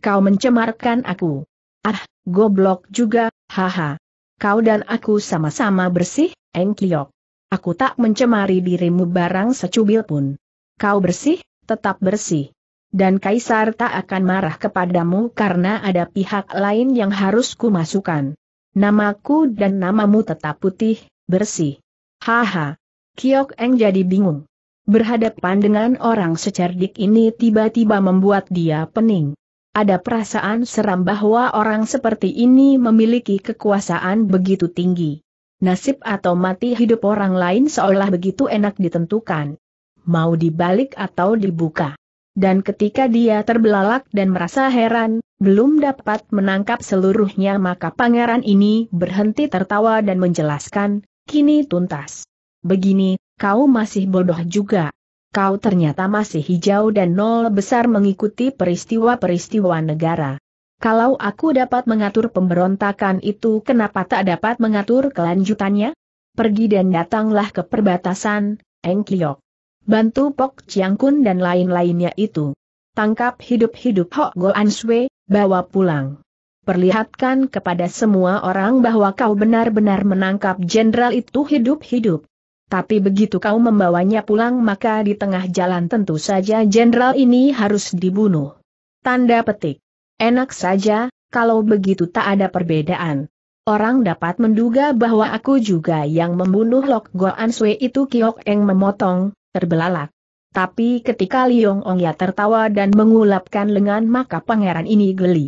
Kau mencemarkan aku. Ah, goblok juga, haha. Kau dan aku sama-sama bersih, Eng Kiok. Aku tak mencemari dirimu barang secubil pun. Kau bersih, tetap bersih. Dan Kaisar tak akan marah kepadamu karena ada pihak lain yang harus kumasukkan. Namaku dan namamu tetap putih, bersih. Haha. Kiok Eng jadi bingung. Berhadapan dengan orang secerdik ini tiba-tiba membuat dia pening. Ada perasaan seram bahwa orang seperti ini memiliki kekuasaan begitu tinggi. Nasib atau mati hidup orang lain seolah begitu enak ditentukan. Mau dibalik atau dibuka. Dan ketika dia terbelalak dan merasa heran, belum dapat menangkap seluruhnya maka pangeran ini berhenti tertawa dan menjelaskan, kini tuntas. Begini, kau masih bodoh juga. Kau ternyata masih hijau dan nol besar mengikuti peristiwa-peristiwa negara. Kalau aku dapat mengatur pemberontakan itu kenapa tak dapat mengatur kelanjutannya? Pergi dan datanglah ke perbatasan, Eng Kiyok. Bantu Pok Chiang Kun dan lain-lainnya itu. Tangkap hidup-hidup Hok An Swe, bawa pulang. Perlihatkan kepada semua orang bahwa kau benar-benar menangkap jenderal itu hidup-hidup. Tapi begitu kau membawanya pulang maka di tengah jalan tentu saja jenderal ini harus dibunuh. Tanda petik. Enak saja, kalau begitu tak ada perbedaan. Orang dapat menduga bahwa aku juga yang membunuh Lok Goan Sui itu Kiok Eng memotong, terbelalak. Tapi ketika Liong ya tertawa dan mengulapkan lengan maka pangeran ini geli.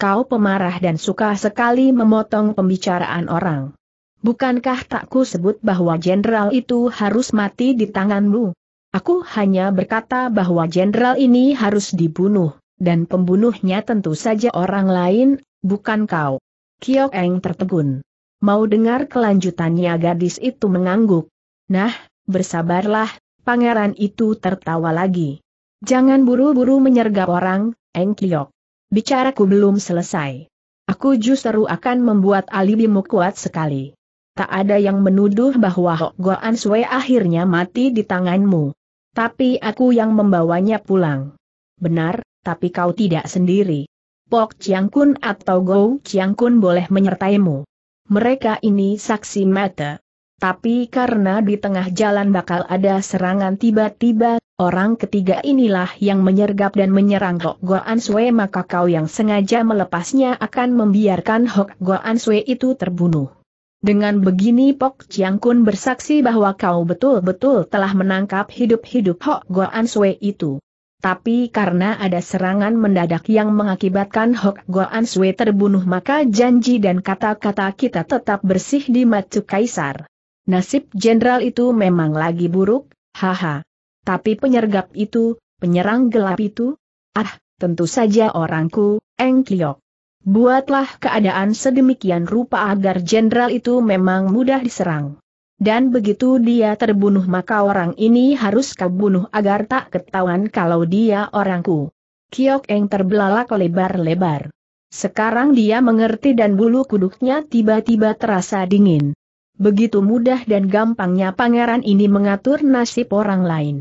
Kau pemarah dan suka sekali memotong pembicaraan orang. Bukankah tak ku sebut bahwa jenderal itu harus mati di tanganmu? Aku hanya berkata bahwa jenderal ini harus dibunuh dan pembunuhnya tentu saja orang lain, bukan kau. Kiok Eng tertegun. Mau dengar kelanjutannya gadis itu mengangguk. Nah, bersabarlah, pangeran itu tertawa lagi. Jangan buru-buru menyergap orang, Eng Kiok. Bicaraku belum selesai. Aku justru akan membuat alibimu kuat sekali. Tak ada yang menuduh bahwa Hok Goan Sue akhirnya mati di tanganmu. Tapi aku yang membawanya pulang. Benar, tapi kau tidak sendiri. Pok Chiang Kun atau Go Chiang Kun boleh menyertaimu. Mereka ini saksi mata. Tapi karena di tengah jalan bakal ada serangan tiba-tiba, orang ketiga inilah yang menyergap dan menyerang Hok Go Sue maka kau yang sengaja melepasnya akan membiarkan Hok Go Sue itu terbunuh. Dengan begini Pok Chiang Kun bersaksi bahwa kau betul-betul telah menangkap hidup-hidup Hok Go Sue itu. Tapi karena ada serangan mendadak yang mengakibatkan Hok Goan Sui terbunuh maka janji dan kata-kata kita tetap bersih di mata Kaisar. Nasib jenderal itu memang lagi buruk, haha. Tapi penyergap itu, penyerang gelap itu? Ah, tentu saja orangku, Eng Kliok. Buatlah keadaan sedemikian rupa agar jenderal itu memang mudah diserang. Dan begitu dia terbunuh maka orang ini harus kau agar tak ketahuan kalau dia orangku. Kiok Eng terbelalak lebar-lebar. Sekarang dia mengerti dan bulu kuduknya tiba-tiba terasa dingin. Begitu mudah dan gampangnya pangeran ini mengatur nasib orang lain.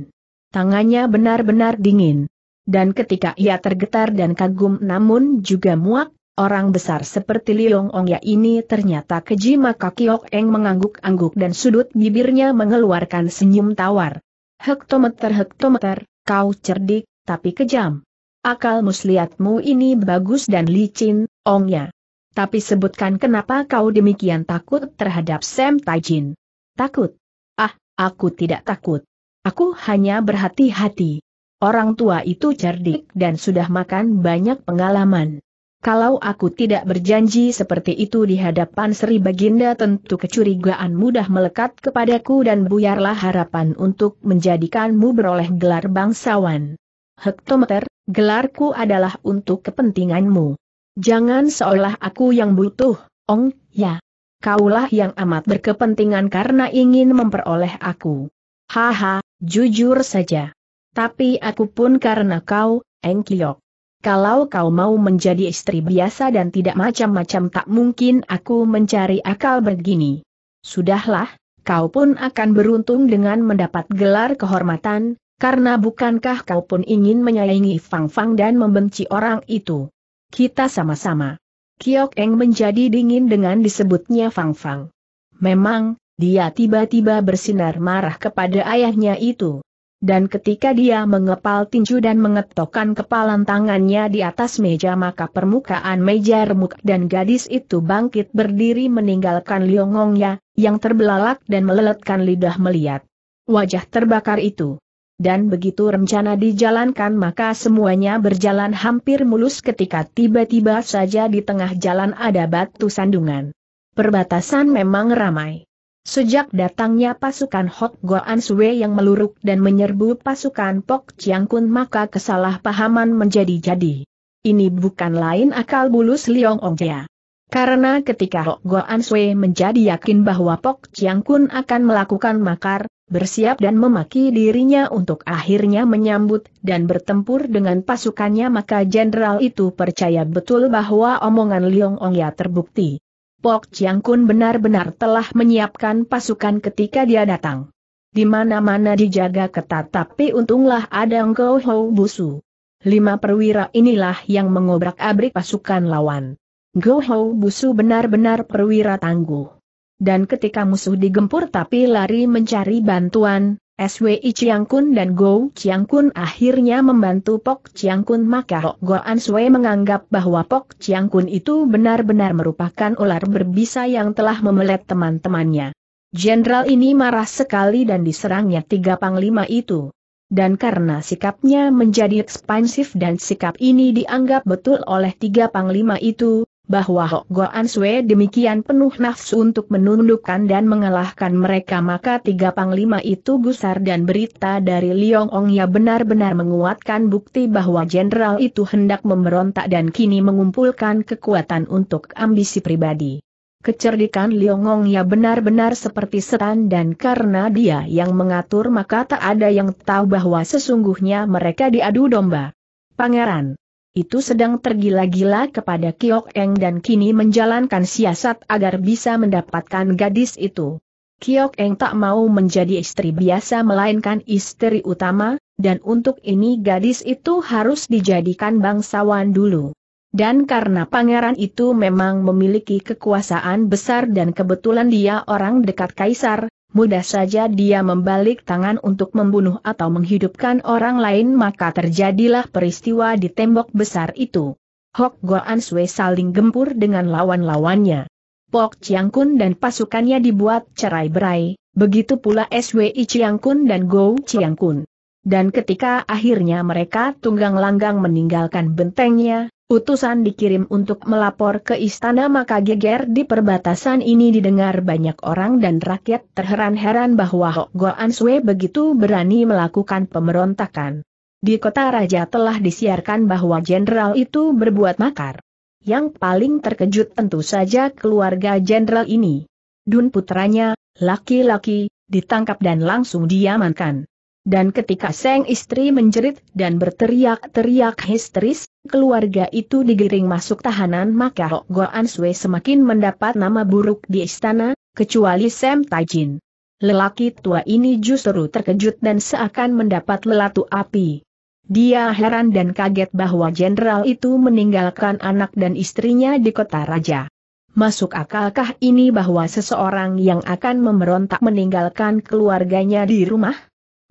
Tangannya benar-benar dingin. Dan ketika ia tergetar dan kagum namun juga muak, Orang besar seperti Liong ya ini ternyata keji maka Kiok Eng mengangguk-angguk dan sudut bibirnya mengeluarkan senyum tawar. Hektometer-hektometer, kau cerdik, tapi kejam. Akal muslihatmu ini bagus dan licin, Ong ya. Tapi sebutkan kenapa kau demikian takut terhadap Sam Taijin. Takut? Ah, aku tidak takut. Aku hanya berhati-hati. Orang tua itu cerdik dan sudah makan banyak pengalaman. Kalau aku tidak berjanji seperti itu di hadapan Sri Baginda tentu kecurigaan mudah melekat kepadaku dan buyarlah harapan untuk menjadikanmu beroleh gelar bangsawan. Hektometer, gelarku adalah untuk kepentinganmu. Jangan seolah aku yang butuh, ong, ya. Kaulah yang amat berkepentingan karena ingin memperoleh aku. Haha, jujur saja. Tapi aku pun karena kau, Engkiok. Kalau kau mau menjadi istri biasa dan tidak macam-macam tak mungkin aku mencari akal begini. Sudahlah, kau pun akan beruntung dengan mendapat gelar kehormatan, karena bukankah kau pun ingin menyayangi Fang Fang dan membenci orang itu? Kita sama-sama. Kiok Eng menjadi dingin dengan disebutnya Fang Fang. Memang, dia tiba-tiba bersinar marah kepada ayahnya itu dan ketika dia mengepal tinju dan mengetokkan kepalan tangannya di atas meja maka permukaan meja remuk dan gadis itu bangkit berdiri meninggalkan liongongnya, yang terbelalak dan meleletkan lidah melihat wajah terbakar itu. Dan begitu rencana dijalankan maka semuanya berjalan hampir mulus ketika tiba-tiba saja di tengah jalan ada batu sandungan. Perbatasan memang ramai. Sejak datangnya pasukan Hok Goan Sue yang meluruk dan menyerbu pasukan Pok Chiang Kun maka kesalahpahaman menjadi jadi. Ini bukan lain akal bulus Liong Ongjia. Karena ketika Hok Goan Sue menjadi yakin bahwa Pok Chiang Kun akan melakukan makar, bersiap dan memaki dirinya untuk akhirnya menyambut dan bertempur dengan pasukannya maka jenderal itu percaya betul bahwa omongan Liong Ongya terbukti. Pok Chiang Kun benar-benar telah menyiapkan pasukan ketika dia datang. Di mana-mana dijaga ketat tapi untunglah ada Engkau Hou Busu. Lima perwira inilah yang mengobrak-abrik pasukan lawan. Go Ho Busu benar-benar perwira tangguh. Dan ketika musuh digempur tapi lari mencari bantuan, SWI Kun dan Go Kun akhirnya membantu Pok Kun maka Hok Goan Sue menganggap bahwa Pok Kun itu benar-benar merupakan ular berbisa yang telah memelet teman-temannya. Jenderal ini marah sekali dan diserangnya tiga panglima itu. Dan karena sikapnya menjadi ekspansif dan sikap ini dianggap betul oleh tiga panglima itu, bahwa Hok Goan Sue demikian penuh nafsu untuk menundukkan dan mengalahkan mereka maka tiga panglima itu gusar dan berita dari Liong Ong ya benar-benar menguatkan bukti bahwa jenderal itu hendak memberontak dan kini mengumpulkan kekuatan untuk ambisi pribadi. Kecerdikan Liong Ong ya benar-benar seperti setan dan karena dia yang mengatur maka tak ada yang tahu bahwa sesungguhnya mereka diadu domba. Pangeran itu sedang tergila-gila kepada Kiok Eng dan kini menjalankan siasat agar bisa mendapatkan gadis itu. Kiok Eng tak mau menjadi istri biasa melainkan istri utama, dan untuk ini gadis itu harus dijadikan bangsawan dulu. Dan karena pangeran itu memang memiliki kekuasaan besar dan kebetulan dia orang dekat kaisar, mudah saja dia membalik tangan untuk membunuh atau menghidupkan orang lain maka terjadilah peristiwa di tembok besar itu. Hok Goan Sui saling gempur dengan lawan-lawannya. Pok Chiang Kun dan pasukannya dibuat cerai-berai, begitu pula SWI Chiang Kun dan Go Chiang Kun. Dan ketika akhirnya mereka tunggang langgang meninggalkan bentengnya, Utusan dikirim untuk melapor ke istana maka geger di perbatasan ini didengar banyak orang dan rakyat terheran-heran bahwa Hok Goan Sue begitu berani melakukan pemberontakan. Di kota raja telah disiarkan bahwa jenderal itu berbuat makar. Yang paling terkejut tentu saja keluarga jenderal ini. Dun putranya, laki-laki, ditangkap dan langsung diamankan. Dan ketika sang istri menjerit dan berteriak-teriak histeris, keluarga itu digiring masuk tahanan maka Hok An Sui semakin mendapat nama buruk di istana, kecuali Sam Taijin. Lelaki tua ini justru terkejut dan seakan mendapat lelatu api. Dia heran dan kaget bahwa jenderal itu meninggalkan anak dan istrinya di kota raja. Masuk akalkah ini bahwa seseorang yang akan memberontak meninggalkan keluarganya di rumah?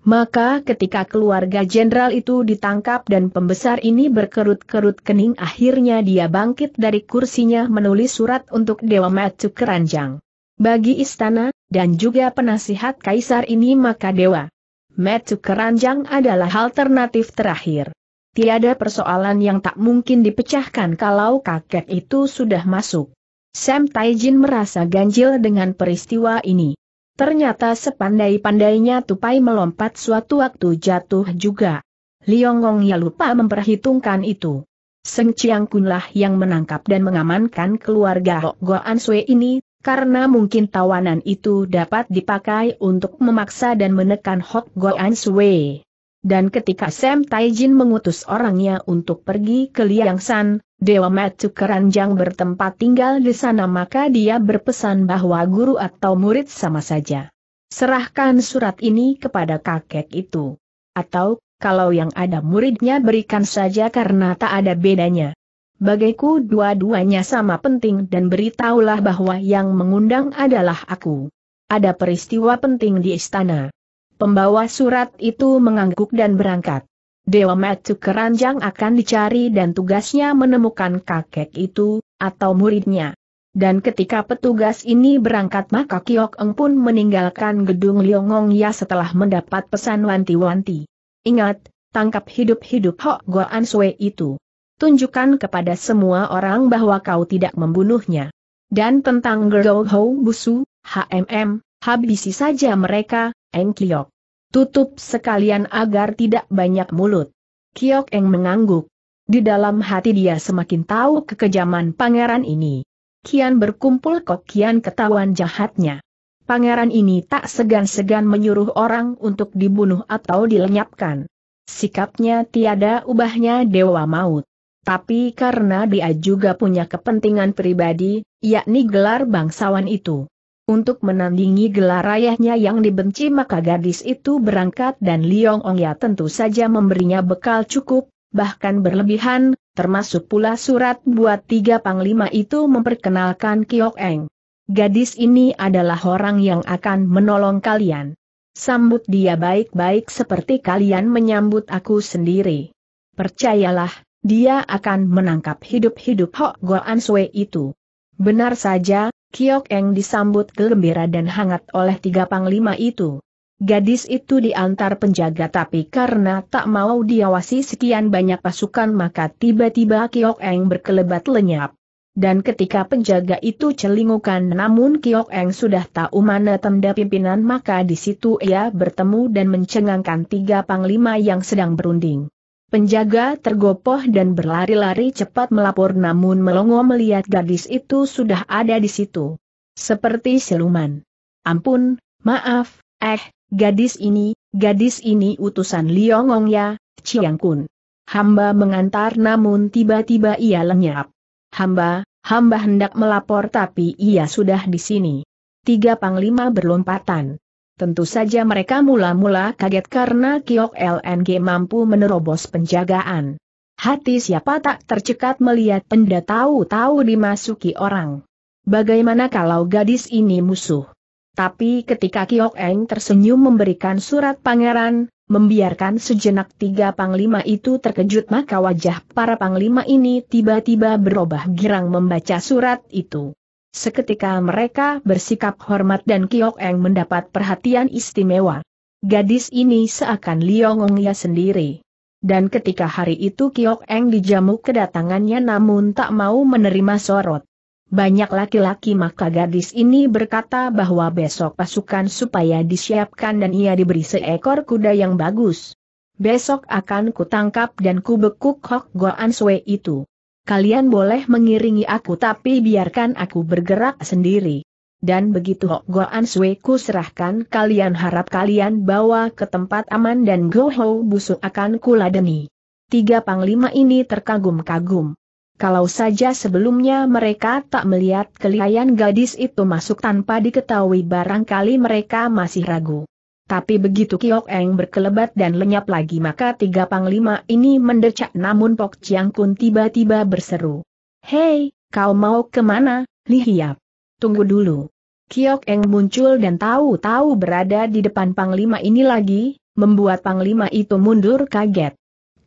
Maka ketika keluarga jenderal itu ditangkap dan pembesar ini berkerut-kerut kening akhirnya dia bangkit dari kursinya menulis surat untuk Dewa Matu Keranjang. Bagi istana, dan juga penasihat kaisar ini maka Dewa Matu Keranjang adalah alternatif terakhir. Tiada persoalan yang tak mungkin dipecahkan kalau kakek itu sudah masuk. Sam Taijin merasa ganjil dengan peristiwa ini. Ternyata sepandai-pandainya tupai melompat suatu waktu jatuh juga. Liongong ya lupa memperhitungkan itu. Seng Chiang Kunlah yang menangkap dan mengamankan keluarga Hok Goan Sui ini, karena mungkin tawanan itu dapat dipakai untuk memaksa dan menekan Hok Goan Sui. Dan ketika Sam Taijin mengutus orangnya untuk pergi ke Liang San, Dewa Metu Keranjang bertempat tinggal di sana maka dia berpesan bahwa guru atau murid sama saja. Serahkan surat ini kepada kakek itu. Atau, kalau yang ada muridnya berikan saja karena tak ada bedanya. Bagiku dua-duanya sama penting dan beritahulah bahwa yang mengundang adalah aku. Ada peristiwa penting di istana. Pembawa surat itu mengangguk dan berangkat. Dewa Metu Keranjang akan dicari dan tugasnya menemukan kakek itu, atau muridnya. Dan ketika petugas ini berangkat maka Kiok Eng pun meninggalkan gedung Liongong Ya setelah mendapat pesan wanti-wanti. Ingat, tangkap hidup-hidup Hok Goan Sui itu. Tunjukkan kepada semua orang bahwa kau tidak membunuhnya. Dan tentang Gerou Hou Busu, HMM, habisi saja mereka, Eng Kiok. Tutup sekalian agar tidak banyak mulut. Kiok Eng mengangguk. Di dalam hati dia semakin tahu kekejaman pangeran ini. Kian berkumpul kok kian ketahuan jahatnya. Pangeran ini tak segan-segan menyuruh orang untuk dibunuh atau dilenyapkan. Sikapnya tiada ubahnya dewa maut. Tapi karena dia juga punya kepentingan pribadi, yakni gelar bangsawan itu. Untuk menandingi gelar ayahnya yang dibenci maka gadis itu berangkat dan Liong ya tentu saja memberinya bekal cukup, bahkan berlebihan, termasuk pula surat buat tiga panglima itu memperkenalkan Kiok Eng. Gadis ini adalah orang yang akan menolong kalian. Sambut dia baik-baik seperti kalian menyambut aku sendiri. Percayalah, dia akan menangkap hidup-hidup Hok Goan Sue itu. Benar saja, Kiok Eng disambut gelembira dan hangat oleh tiga panglima itu. Gadis itu diantar penjaga tapi karena tak mau diawasi sekian banyak pasukan maka tiba-tiba Kiok Eng berkelebat lenyap. Dan ketika penjaga itu celingukan namun Kiok Eng sudah tahu mana tanda pimpinan maka di situ ia bertemu dan mencengangkan tiga panglima yang sedang berunding. Penjaga tergopoh dan berlari-lari cepat melapor namun melongo melihat gadis itu sudah ada di situ. Seperti siluman. Ampun, maaf, eh, gadis ini, gadis ini utusan Liongong ya, Chiang Kun. Hamba mengantar namun tiba-tiba ia lenyap. Hamba, hamba hendak melapor tapi ia sudah di sini. Tiga panglima berlompatan. Tentu saja mereka mula-mula kaget karena Kiok LNG mampu menerobos penjagaan. Hati siapa tak tercekat melihat penda tahu-tahu dimasuki orang. Bagaimana kalau gadis ini musuh? Tapi ketika Kiok Eng tersenyum memberikan surat pangeran, membiarkan sejenak tiga panglima itu terkejut maka wajah para panglima ini tiba-tiba berubah girang membaca surat itu. Seketika mereka bersikap hormat dan Kiok Eng mendapat perhatian istimewa. Gadis ini seakan Liongong ia sendiri. Dan ketika hari itu Kiok Eng dijamu kedatangannya namun tak mau menerima sorot. Banyak laki-laki maka gadis ini berkata bahwa besok pasukan supaya disiapkan dan ia diberi seekor kuda yang bagus. Besok akan kutangkap dan kubekuk Hok Goan Sui itu kalian boleh mengiringi aku tapi biarkan aku bergerak sendiri. Dan begitu Hok Goan Sui ku serahkan kalian harap kalian bawa ke tempat aman dan Go Ho busuk akan kuladeni. Tiga panglima ini terkagum-kagum. Kalau saja sebelumnya mereka tak melihat kelihayan gadis itu masuk tanpa diketahui barangkali mereka masih ragu. Tapi begitu Kiok Eng berkelebat dan lenyap lagi maka tiga panglima ini mendecak namun Pok Chiang Kun tiba-tiba berseru. Hei, kau mau kemana, Lihiap? Tunggu dulu. Kiok Eng muncul dan tahu-tahu berada di depan panglima ini lagi, membuat panglima itu mundur kaget.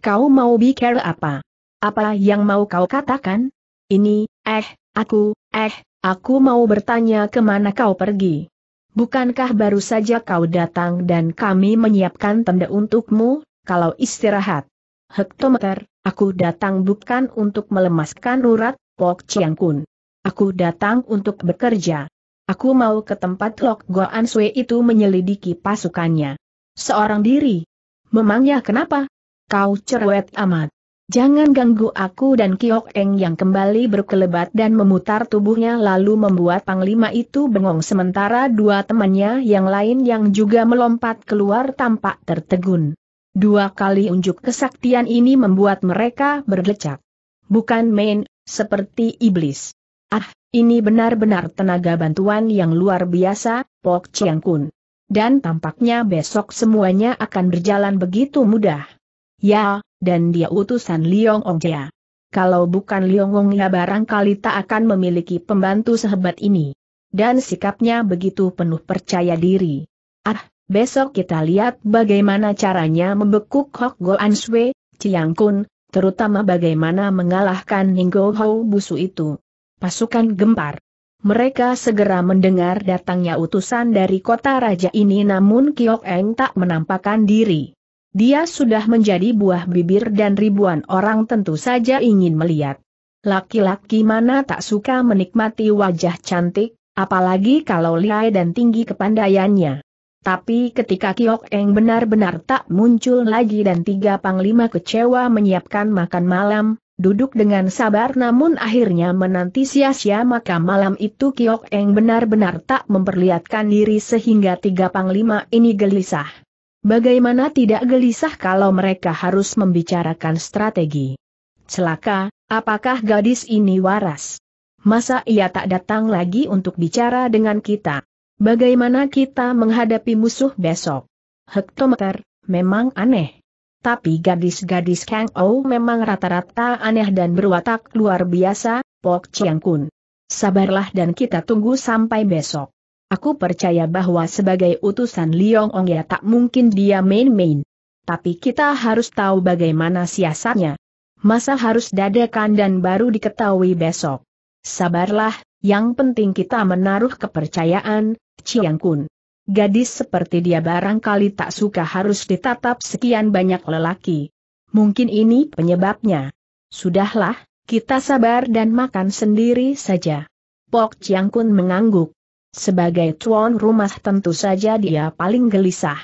Kau mau bicara apa? Apa yang mau kau katakan? Ini, eh, aku, eh, aku mau bertanya kemana kau pergi. Bukankah baru saja kau datang dan kami menyiapkan tenda untukmu, kalau istirahat? Hektometer, aku datang bukan untuk melemaskan urat, Pok Chiang Kun. Aku datang untuk bekerja. Aku mau ke tempat Lok Goan Sui itu menyelidiki pasukannya. Seorang diri. Memangnya kenapa? Kau cerewet amat. Jangan ganggu aku dan Kiok Eng yang kembali berkelebat dan memutar tubuhnya lalu membuat panglima itu bengong sementara dua temannya yang lain yang juga melompat keluar tampak tertegun. Dua kali unjuk kesaktian ini membuat mereka berdecak. Bukan main, seperti iblis. Ah, ini benar-benar tenaga bantuan yang luar biasa, Pok Chiang Kun. Dan tampaknya besok semuanya akan berjalan begitu mudah. Ya, dan dia utusan Liong Jia. Kalau bukan Liong Ong Ongjia barangkali tak akan memiliki pembantu sehebat ini. Dan sikapnya begitu penuh percaya diri. Ah, besok kita lihat bagaimana caranya membekuk Hok Go An Sui, Chiang Kun, terutama bagaimana mengalahkan Ninggo Hou Busu itu. Pasukan gempar. Mereka segera mendengar datangnya utusan dari kota raja ini namun Kiok Eng tak menampakkan diri. Dia sudah menjadi buah bibir dan ribuan orang tentu saja ingin melihat. Laki-laki mana tak suka menikmati wajah cantik, apalagi kalau lihai dan tinggi kepandaiannya. Tapi ketika Kiok Eng benar-benar tak muncul lagi dan tiga panglima kecewa menyiapkan makan malam, duduk dengan sabar namun akhirnya menanti sia-sia maka malam itu Kiok Eng benar-benar tak memperlihatkan diri sehingga tiga panglima ini gelisah. Bagaimana tidak gelisah kalau mereka harus membicarakan strategi? Celaka, apakah gadis ini waras? Masa ia tak datang lagi untuk bicara dengan kita? Bagaimana kita menghadapi musuh besok? Hektometer, memang aneh. Tapi gadis-gadis Kang Ou memang rata-rata aneh dan berwatak luar biasa, Pok Chiang Kun. Sabarlah dan kita tunggu sampai besok. Aku percaya bahwa sebagai utusan Liong Ong ya tak mungkin dia main-main. Tapi kita harus tahu bagaimana siasatnya. Masa harus dadakan dan baru diketahui besok. Sabarlah, yang penting kita menaruh kepercayaan, Chiang Kun. Gadis seperti dia barangkali tak suka harus ditatap sekian banyak lelaki. Mungkin ini penyebabnya. Sudahlah, kita sabar dan makan sendiri saja. Pok Chiang Kun mengangguk. Sebagai tuan rumah tentu saja dia paling gelisah.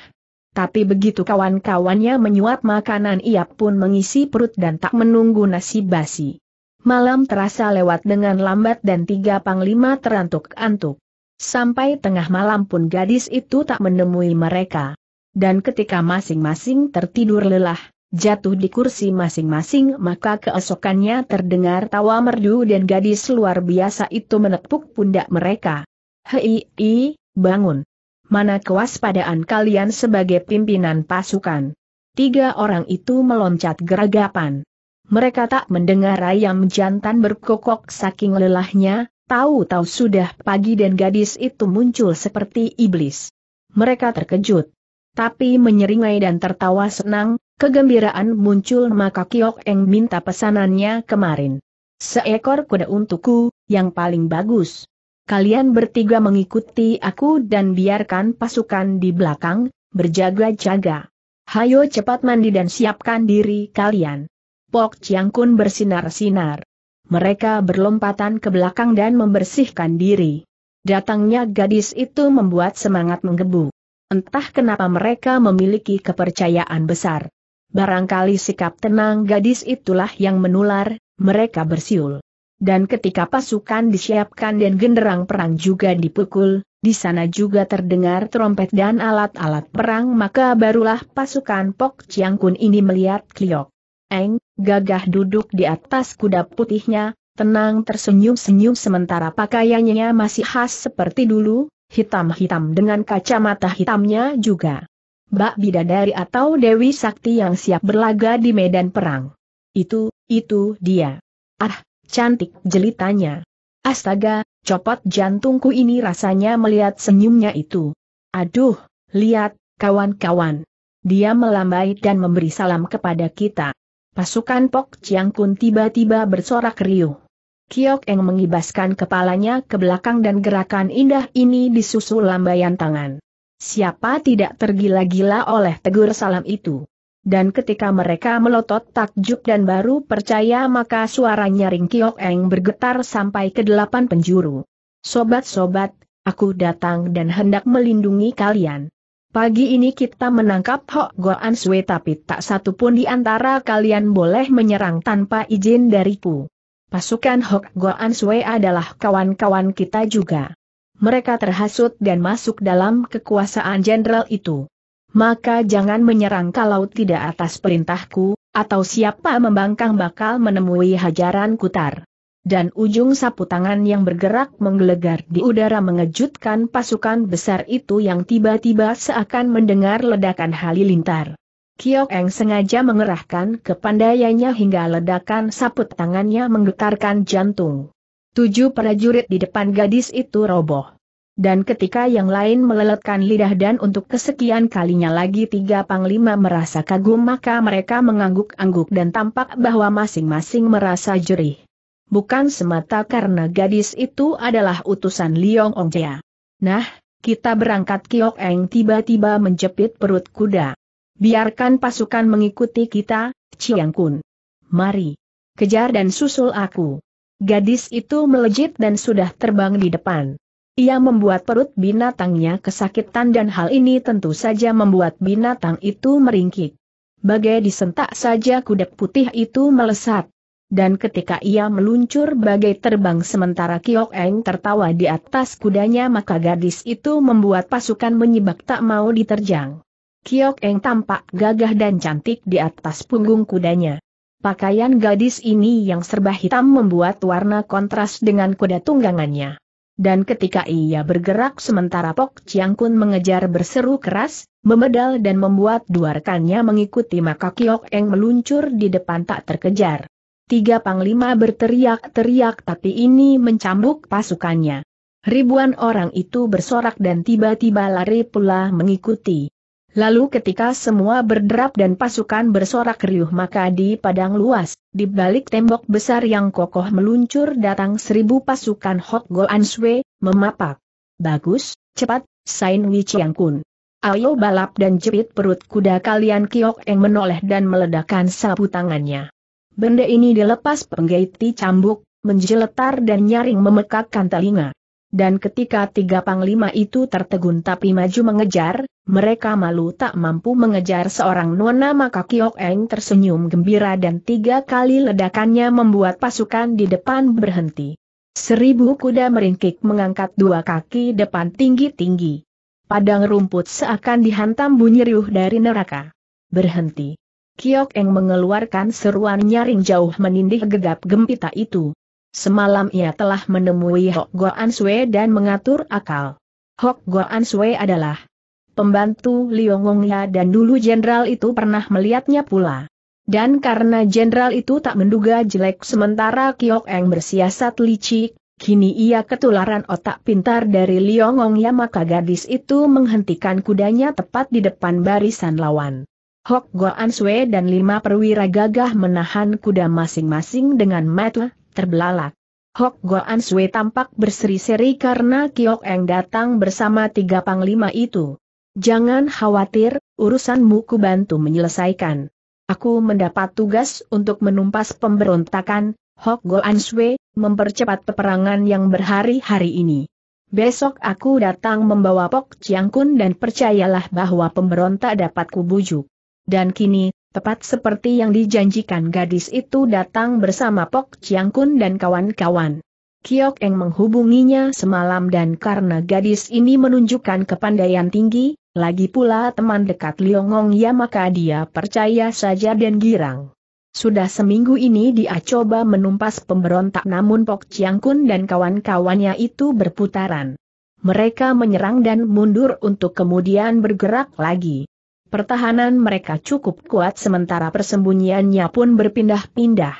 Tapi begitu kawan-kawannya menyuap makanan ia pun mengisi perut dan tak menunggu nasi basi. Malam terasa lewat dengan lambat dan tiga panglima terantuk-antuk. Sampai tengah malam pun gadis itu tak menemui mereka. Dan ketika masing-masing tertidur lelah, jatuh di kursi masing-masing maka keesokannya terdengar tawa merdu dan gadis luar biasa itu menepuk pundak mereka. Hei, i, bangun. Mana kewaspadaan kalian sebagai pimpinan pasukan? Tiga orang itu meloncat geragapan. Mereka tak mendengar ayam jantan berkokok saking lelahnya, tahu-tahu sudah pagi dan gadis itu muncul seperti iblis. Mereka terkejut. Tapi menyeringai dan tertawa senang, Kegembiraan muncul maka Kiok Eng minta pesanannya kemarin. Seekor kuda untukku, yang paling bagus kalian bertiga mengikuti aku dan biarkan pasukan di belakang, berjaga-jaga. Hayo cepat mandi dan siapkan diri kalian. Pok Chiang Kun bersinar-sinar. Mereka berlompatan ke belakang dan membersihkan diri. Datangnya gadis itu membuat semangat menggebu. Entah kenapa mereka memiliki kepercayaan besar. Barangkali sikap tenang gadis itulah yang menular, mereka bersiul. Dan ketika pasukan disiapkan dan genderang perang juga dipukul, di sana juga terdengar trompet dan alat-alat perang maka barulah pasukan Pok Chiang Kun ini melihat Kliok. Eng, gagah duduk di atas kuda putihnya, tenang tersenyum-senyum sementara pakaiannya masih khas seperti dulu, hitam-hitam dengan kacamata hitamnya juga. Mbak Bidadari atau Dewi Sakti yang siap berlaga di medan perang. Itu, itu dia. Ah, Cantik jelitanya. Astaga, copot jantungku ini rasanya melihat senyumnya itu. Aduh, lihat, kawan-kawan. Dia melambai dan memberi salam kepada kita. Pasukan Pok Chiang Kun tiba-tiba bersorak riuh. Kiok Eng mengibaskan kepalanya ke belakang dan gerakan indah ini disusul lambaian tangan. Siapa tidak tergila-gila oleh tegur salam itu? Dan ketika mereka melotot takjub dan baru percaya maka suara nyaring Kiok Eng bergetar sampai ke delapan penjuru. Sobat-sobat, aku datang dan hendak melindungi kalian. Pagi ini kita menangkap Hok Goan Sui tapi tak satu pun di antara kalian boleh menyerang tanpa izin dariku. Pasukan Hok Goan Sui adalah kawan-kawan kita juga. Mereka terhasut dan masuk dalam kekuasaan jenderal itu maka jangan menyerang kalau tidak atas perintahku, atau siapa membangkang bakal menemui hajaran kutar. Dan ujung sapu tangan yang bergerak menggelegar di udara mengejutkan pasukan besar itu yang tiba-tiba seakan mendengar ledakan halilintar. Kiok Eng sengaja mengerahkan kepandaiannya hingga ledakan saput tangannya menggetarkan jantung. Tujuh prajurit di depan gadis itu roboh. Dan ketika yang lain meleletkan lidah dan untuk kesekian kalinya lagi tiga panglima merasa kagum maka mereka mengangguk-angguk dan tampak bahwa masing-masing merasa jerih. Bukan semata karena gadis itu adalah utusan Liong Ongjia. Nah, kita berangkat Kiok Eng tiba-tiba menjepit perut kuda. Biarkan pasukan mengikuti kita, Chiang Kun. Mari. Kejar dan susul aku. Gadis itu melejit dan sudah terbang di depan. Ia membuat perut binatangnya kesakitan dan hal ini tentu saja membuat binatang itu meringkik. Bagai disentak saja kuda putih itu melesat. Dan ketika ia meluncur bagai terbang sementara Kiok Eng tertawa di atas kudanya maka gadis itu membuat pasukan menyibak tak mau diterjang. Kiok Eng tampak gagah dan cantik di atas punggung kudanya. Pakaian gadis ini yang serba hitam membuat warna kontras dengan kuda tunggangannya. Dan ketika ia bergerak sementara Pok Chiang Kun mengejar berseru keras, memedal dan membuat dua rekannya mengikuti maka Kiok Eng meluncur di depan tak terkejar. Tiga panglima berteriak-teriak tapi ini mencambuk pasukannya. Ribuan orang itu bersorak dan tiba-tiba lari pula mengikuti. Lalu ketika semua berderap dan pasukan bersorak riuh maka di padang luas, di balik tembok besar yang kokoh meluncur datang seribu pasukan Hok Go Answe, memapak. Bagus, cepat, Sain Wichiang Kun. Ayo balap dan jepit perut kuda kalian Kiok Eng menoleh dan meledakkan sapu tangannya. Benda ini dilepas penggaiti cambuk, menjeletar dan nyaring memekakkan telinga dan ketika tiga panglima itu tertegun tapi maju mengejar, mereka malu tak mampu mengejar seorang nona maka Kiok Eng tersenyum gembira dan tiga kali ledakannya membuat pasukan di depan berhenti. Seribu kuda meringkik mengangkat dua kaki depan tinggi-tinggi. Padang rumput seakan dihantam bunyi riuh dari neraka. Berhenti. Kiok Eng mengeluarkan seruan nyaring jauh menindih gegap gempita itu. Semalam ia telah menemui Hok Goan Sui dan mengatur akal. Hok Goan Sui adalah pembantu Liongongya dan dulu jenderal itu pernah melihatnya pula. Dan karena jenderal itu tak menduga jelek sementara Kiok Eng bersiasat licik, kini ia ketularan otak pintar dari Liongongya maka gadis itu menghentikan kudanya tepat di depan barisan lawan. Hok Goan Sui dan lima perwira gagah menahan kuda masing-masing dengan mata terbelalak. Hok Goan Sui tampak berseri-seri karena Kiok Eng datang bersama tiga panglima itu. Jangan khawatir, urusanmu ku bantu menyelesaikan. Aku mendapat tugas untuk menumpas pemberontakan, Hok Goan Sui, mempercepat peperangan yang berhari-hari ini. Besok aku datang membawa Pok Chiang Kun dan percayalah bahwa pemberontak dapat kubujuk. Dan kini, Tepat seperti yang dijanjikan gadis itu datang bersama Pok Chiang Kun dan kawan-kawan. Kiok Eng menghubunginya semalam dan karena gadis ini menunjukkan kepandaian tinggi, lagi pula teman dekat Liongong ya maka dia percaya saja dan girang. Sudah seminggu ini dia coba menumpas pemberontak namun Pok Chiang Kun dan kawan-kawannya itu berputaran. Mereka menyerang dan mundur untuk kemudian bergerak lagi pertahanan mereka cukup kuat sementara persembunyiannya pun berpindah-pindah.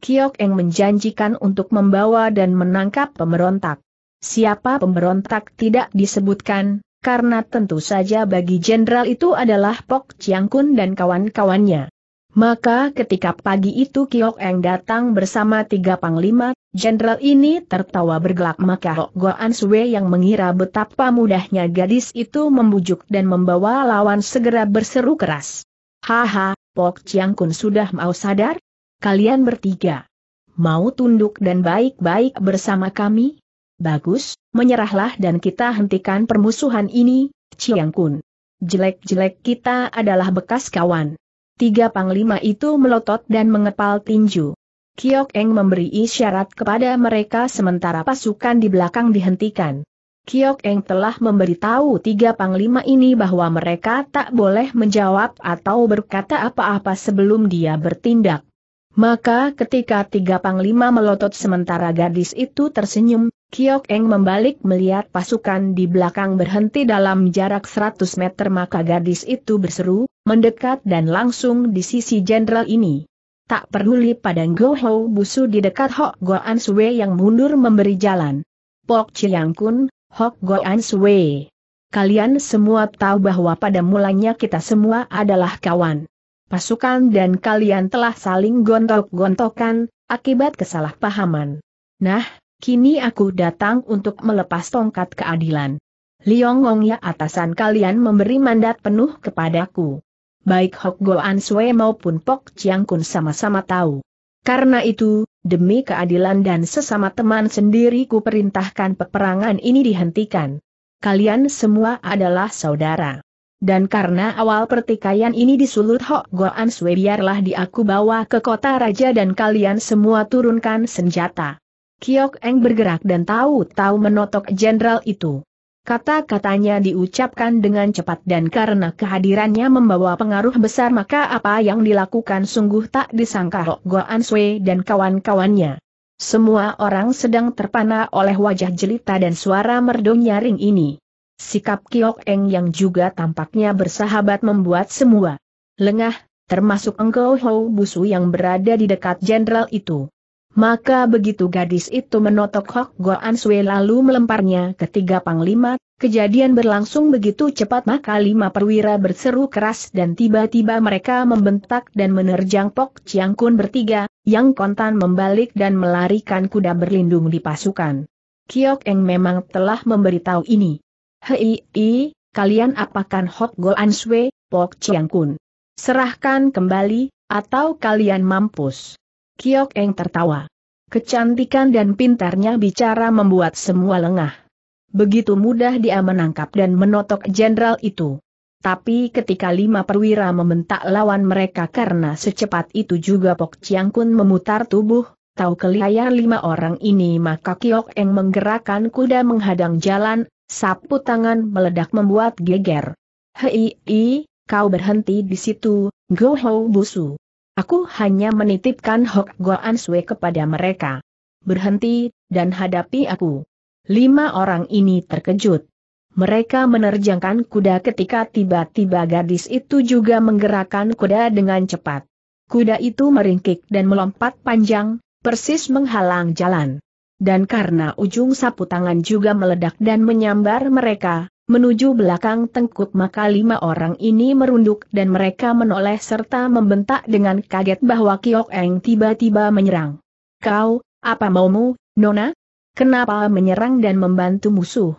Kiok Eng menjanjikan untuk membawa dan menangkap pemberontak. Siapa pemberontak tidak disebutkan, karena tentu saja bagi jenderal itu adalah Pok Chiang Kun dan kawan-kawannya. Maka ketika pagi itu Kiok Eng datang bersama tiga panglima, jenderal ini tertawa bergelak maka Hok Goan Sue yang mengira betapa mudahnya gadis itu membujuk dan membawa lawan segera berseru keras. Haha, Pok Chiang Kun sudah mau sadar? Kalian bertiga. Mau tunduk dan baik-baik bersama kami? Bagus, menyerahlah dan kita hentikan permusuhan ini, Chiang Kun. Jelek-jelek kita adalah bekas kawan. Tiga panglima itu melotot dan mengepal tinju. Kiok Eng memberi isyarat kepada mereka sementara pasukan di belakang dihentikan. Kiok Eng telah memberitahu tiga panglima ini bahwa mereka tak boleh menjawab atau berkata apa-apa sebelum dia bertindak. Maka ketika tiga panglima melotot sementara gadis itu tersenyum, Kiok Eng membalik melihat pasukan di belakang berhenti dalam jarak 100 meter maka gadis itu berseru, mendekat dan langsung di sisi jenderal ini. Tak peduli padang Gohou busu di dekat Hok Goan Sui yang mundur memberi jalan. Pok Chiang Kun, Hok Goan Sui. Kalian semua tahu bahwa pada mulanya kita semua adalah kawan. Pasukan dan kalian telah saling gontok-gontokan, akibat kesalahpahaman. Nah, kini aku datang untuk melepas tongkat keadilan. Liong ya atasan kalian memberi mandat penuh kepadaku baik Hok Goan Sue maupun Pok Chiang Kun sama-sama tahu. Karena itu, demi keadilan dan sesama teman sendiri ku perintahkan peperangan ini dihentikan. Kalian semua adalah saudara. Dan karena awal pertikaian ini disulut Hok Goan Sue biarlah diaku bawa ke kota raja dan kalian semua turunkan senjata. Kiok Eng bergerak dan tahu-tahu menotok jenderal itu. Kata-katanya diucapkan dengan cepat dan karena kehadirannya membawa pengaruh besar maka apa yang dilakukan sungguh tak disangka Hok An Sui dan kawan-kawannya. Semua orang sedang terpana oleh wajah jelita dan suara merdu nyaring ini. Sikap Kiok Eng yang juga tampaknya bersahabat membuat semua lengah, termasuk Engkau Hou Busu yang berada di dekat jenderal itu. Maka begitu gadis itu menotok Hok Goan Sui lalu melemparnya ke tiga panglima, kejadian berlangsung begitu cepat maka lima perwira berseru keras dan tiba-tiba mereka membentak dan menerjang Pok Chiang Kun bertiga, yang kontan membalik dan melarikan kuda berlindung di pasukan. Kiok Eng memang telah memberitahu ini. Hei, i, kalian apakan Hok Goan Sui, Pok Chiang Kun? Serahkan kembali, atau kalian mampus. Kiok Eng tertawa. Kecantikan dan pintarnya bicara membuat semua lengah. Begitu mudah dia menangkap dan menotok jenderal itu. Tapi ketika lima perwira membentak lawan mereka karena secepat itu juga Pok Chiang Kun memutar tubuh, tahu kelihayan lima orang ini maka Kiok Eng menggerakkan kuda menghadang jalan, sapu tangan meledak membuat geger. Hei, kau berhenti di situ, Go Ho Busu. Aku hanya menitipkan Hok Goan Sue kepada mereka. Berhenti, dan hadapi aku. Lima orang ini terkejut. Mereka menerjangkan kuda ketika tiba-tiba gadis itu juga menggerakkan kuda dengan cepat. Kuda itu meringkik dan melompat panjang, persis menghalang jalan. Dan karena ujung sapu tangan juga meledak dan menyambar mereka, menuju belakang tengkuk maka lima orang ini merunduk dan mereka menoleh serta membentak dengan kaget bahwa Kiok Eng tiba-tiba menyerang. Kau, apa maumu, Nona? Kenapa menyerang dan membantu musuh?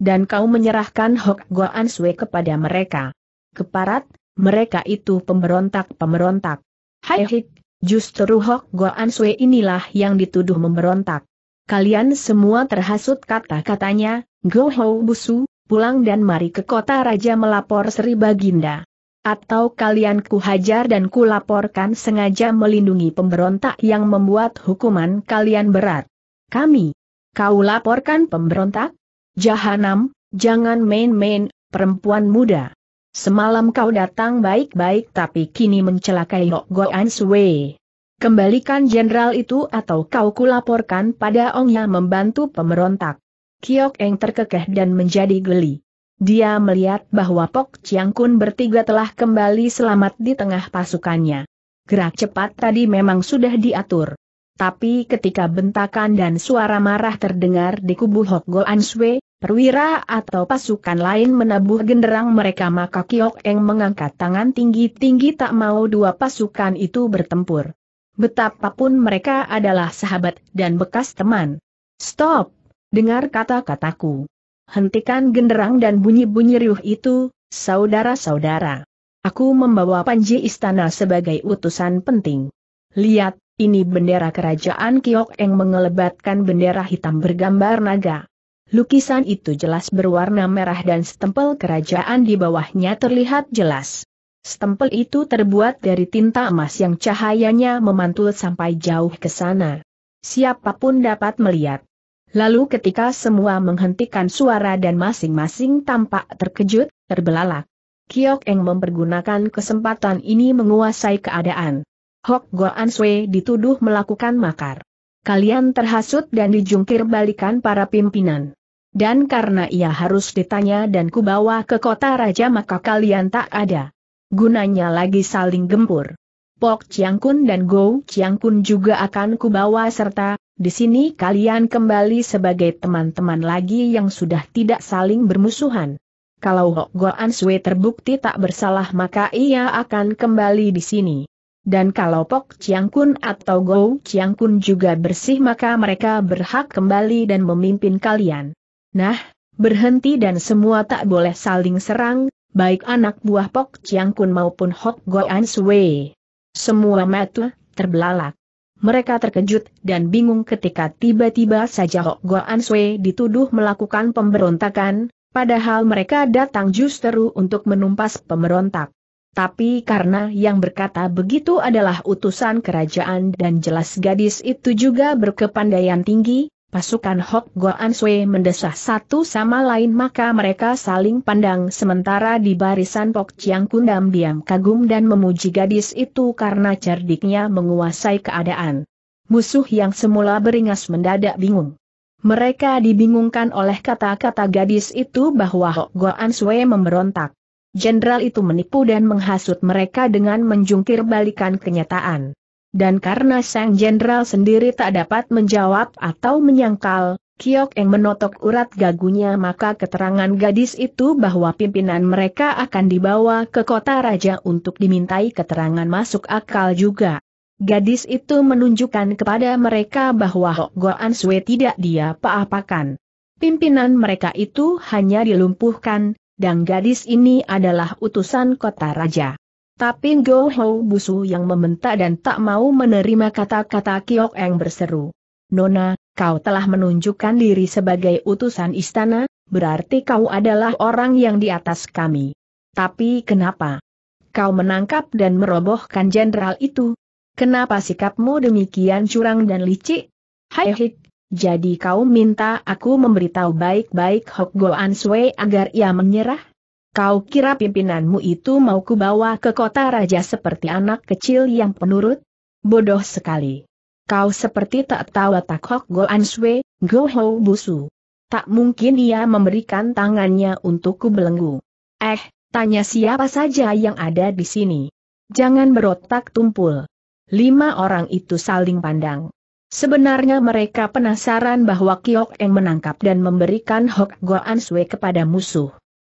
Dan kau menyerahkan Hok Goan Sue kepada mereka. Keparat, mereka itu pemberontak-pemberontak. Hai hik, justru Hok Goan Sue inilah yang dituduh memberontak. Kalian semua terhasut kata-katanya, Go Hou Busu, pulang dan mari ke kota raja melapor Sri Baginda. Atau kalian kuhajar dan kulaporkan sengaja melindungi pemberontak yang membuat hukuman kalian berat. Kami. Kau laporkan pemberontak? Jahanam, jangan main-main, perempuan muda. Semalam kau datang baik-baik tapi kini mencelakai Nok Goan Sui. Kembalikan jenderal itu atau kau kulaporkan pada Ong yang membantu pemberontak. Kiok Eng terkekeh dan menjadi geli. Dia melihat bahwa Pok Chiang Kun bertiga telah kembali selamat di tengah pasukannya. Gerak cepat tadi memang sudah diatur. Tapi ketika bentakan dan suara marah terdengar di kubu Hok Go An Sui, perwira atau pasukan lain menabuh genderang mereka maka Kiok Eng mengangkat tangan tinggi-tinggi tak mau dua pasukan itu bertempur. Betapapun mereka adalah sahabat dan bekas teman. Stop! Dengar kata-kataku. Hentikan genderang dan bunyi-bunyi riuh itu, saudara-saudara. Aku membawa Panji Istana sebagai utusan penting. Lihat, ini bendera kerajaan Kiok yang mengelebatkan bendera hitam bergambar naga. Lukisan itu jelas berwarna merah dan stempel kerajaan di bawahnya terlihat jelas. Stempel itu terbuat dari tinta emas yang cahayanya memantul sampai jauh ke sana. Siapapun dapat melihat. Lalu ketika semua menghentikan suara dan masing-masing tampak terkejut, terbelalak. Kiok Eng mempergunakan kesempatan ini menguasai keadaan. Hok Goan Sui dituduh melakukan makar. Kalian terhasut dan dijungkir balikan para pimpinan. Dan karena ia harus ditanya dan kubawa ke kota raja maka kalian tak ada. Gunanya lagi saling gempur. Pok Chiang Kun dan Go Chiang Kun juga akan kubawa serta, di sini kalian kembali sebagai teman-teman lagi yang sudah tidak saling bermusuhan. Kalau Hok Goan Sui terbukti tak bersalah maka ia akan kembali di sini. Dan kalau Pok Chiang Kun atau Go Chiang Kun juga bersih maka mereka berhak kembali dan memimpin kalian. Nah, berhenti dan semua tak boleh saling serang, baik anak buah Pok Chiang Kun maupun Hok Goan Sui. Semua matu terbelalak. Mereka terkejut dan bingung ketika tiba-tiba saja Hok Goan Sui dituduh melakukan pemberontakan, padahal mereka datang justru untuk menumpas pemberontak. Tapi karena yang berkata begitu adalah utusan kerajaan dan jelas gadis itu juga berkepandaian tinggi, pasukan Hok Goan Sui mendesah satu sama lain maka mereka saling pandang sementara di barisan Pok Chiang Kundam diam kagum dan memuji gadis itu karena cerdiknya menguasai keadaan. Musuh yang semula beringas mendadak bingung. Mereka dibingungkan oleh kata-kata gadis itu bahwa Hok Goan Sui memberontak. Jenderal itu menipu dan menghasut mereka dengan menjungkir balikan kenyataan. Dan karena sang jenderal sendiri tak dapat menjawab atau menyangkal, Kiok yang menotok urat gagunya maka keterangan gadis itu bahwa pimpinan mereka akan dibawa ke kota raja untuk dimintai keterangan masuk akal juga. Gadis itu menunjukkan kepada mereka bahwa Hok Goan Sui tidak dia apa-apakan. Pimpinan mereka itu hanya dilumpuhkan, dan gadis ini adalah utusan kota raja. Tapi Go Ho Busu yang membentak dan tak mau menerima kata-kata Kiok Eng berseru. Nona, kau telah menunjukkan diri sebagai utusan istana, berarti kau adalah orang yang di atas kami. Tapi kenapa? Kau menangkap dan merobohkan jenderal itu. Kenapa sikapmu demikian curang dan licik? Hai hik, jadi kau minta aku memberitahu baik-baik Hok Goan Sui agar ia menyerah? Kau kira pimpinanmu itu mau kubawa ke kota raja seperti anak kecil yang penurut? Bodoh sekali. Kau seperti tak tahu tak Hok Go Answe, Go Ho Busu. Tak mungkin ia memberikan tangannya untukku belenggu. Eh, tanya siapa saja yang ada di sini. Jangan berotak tumpul. Lima orang itu saling pandang. Sebenarnya mereka penasaran bahwa Kiok yang menangkap dan memberikan Hok Go Answe kepada musuh.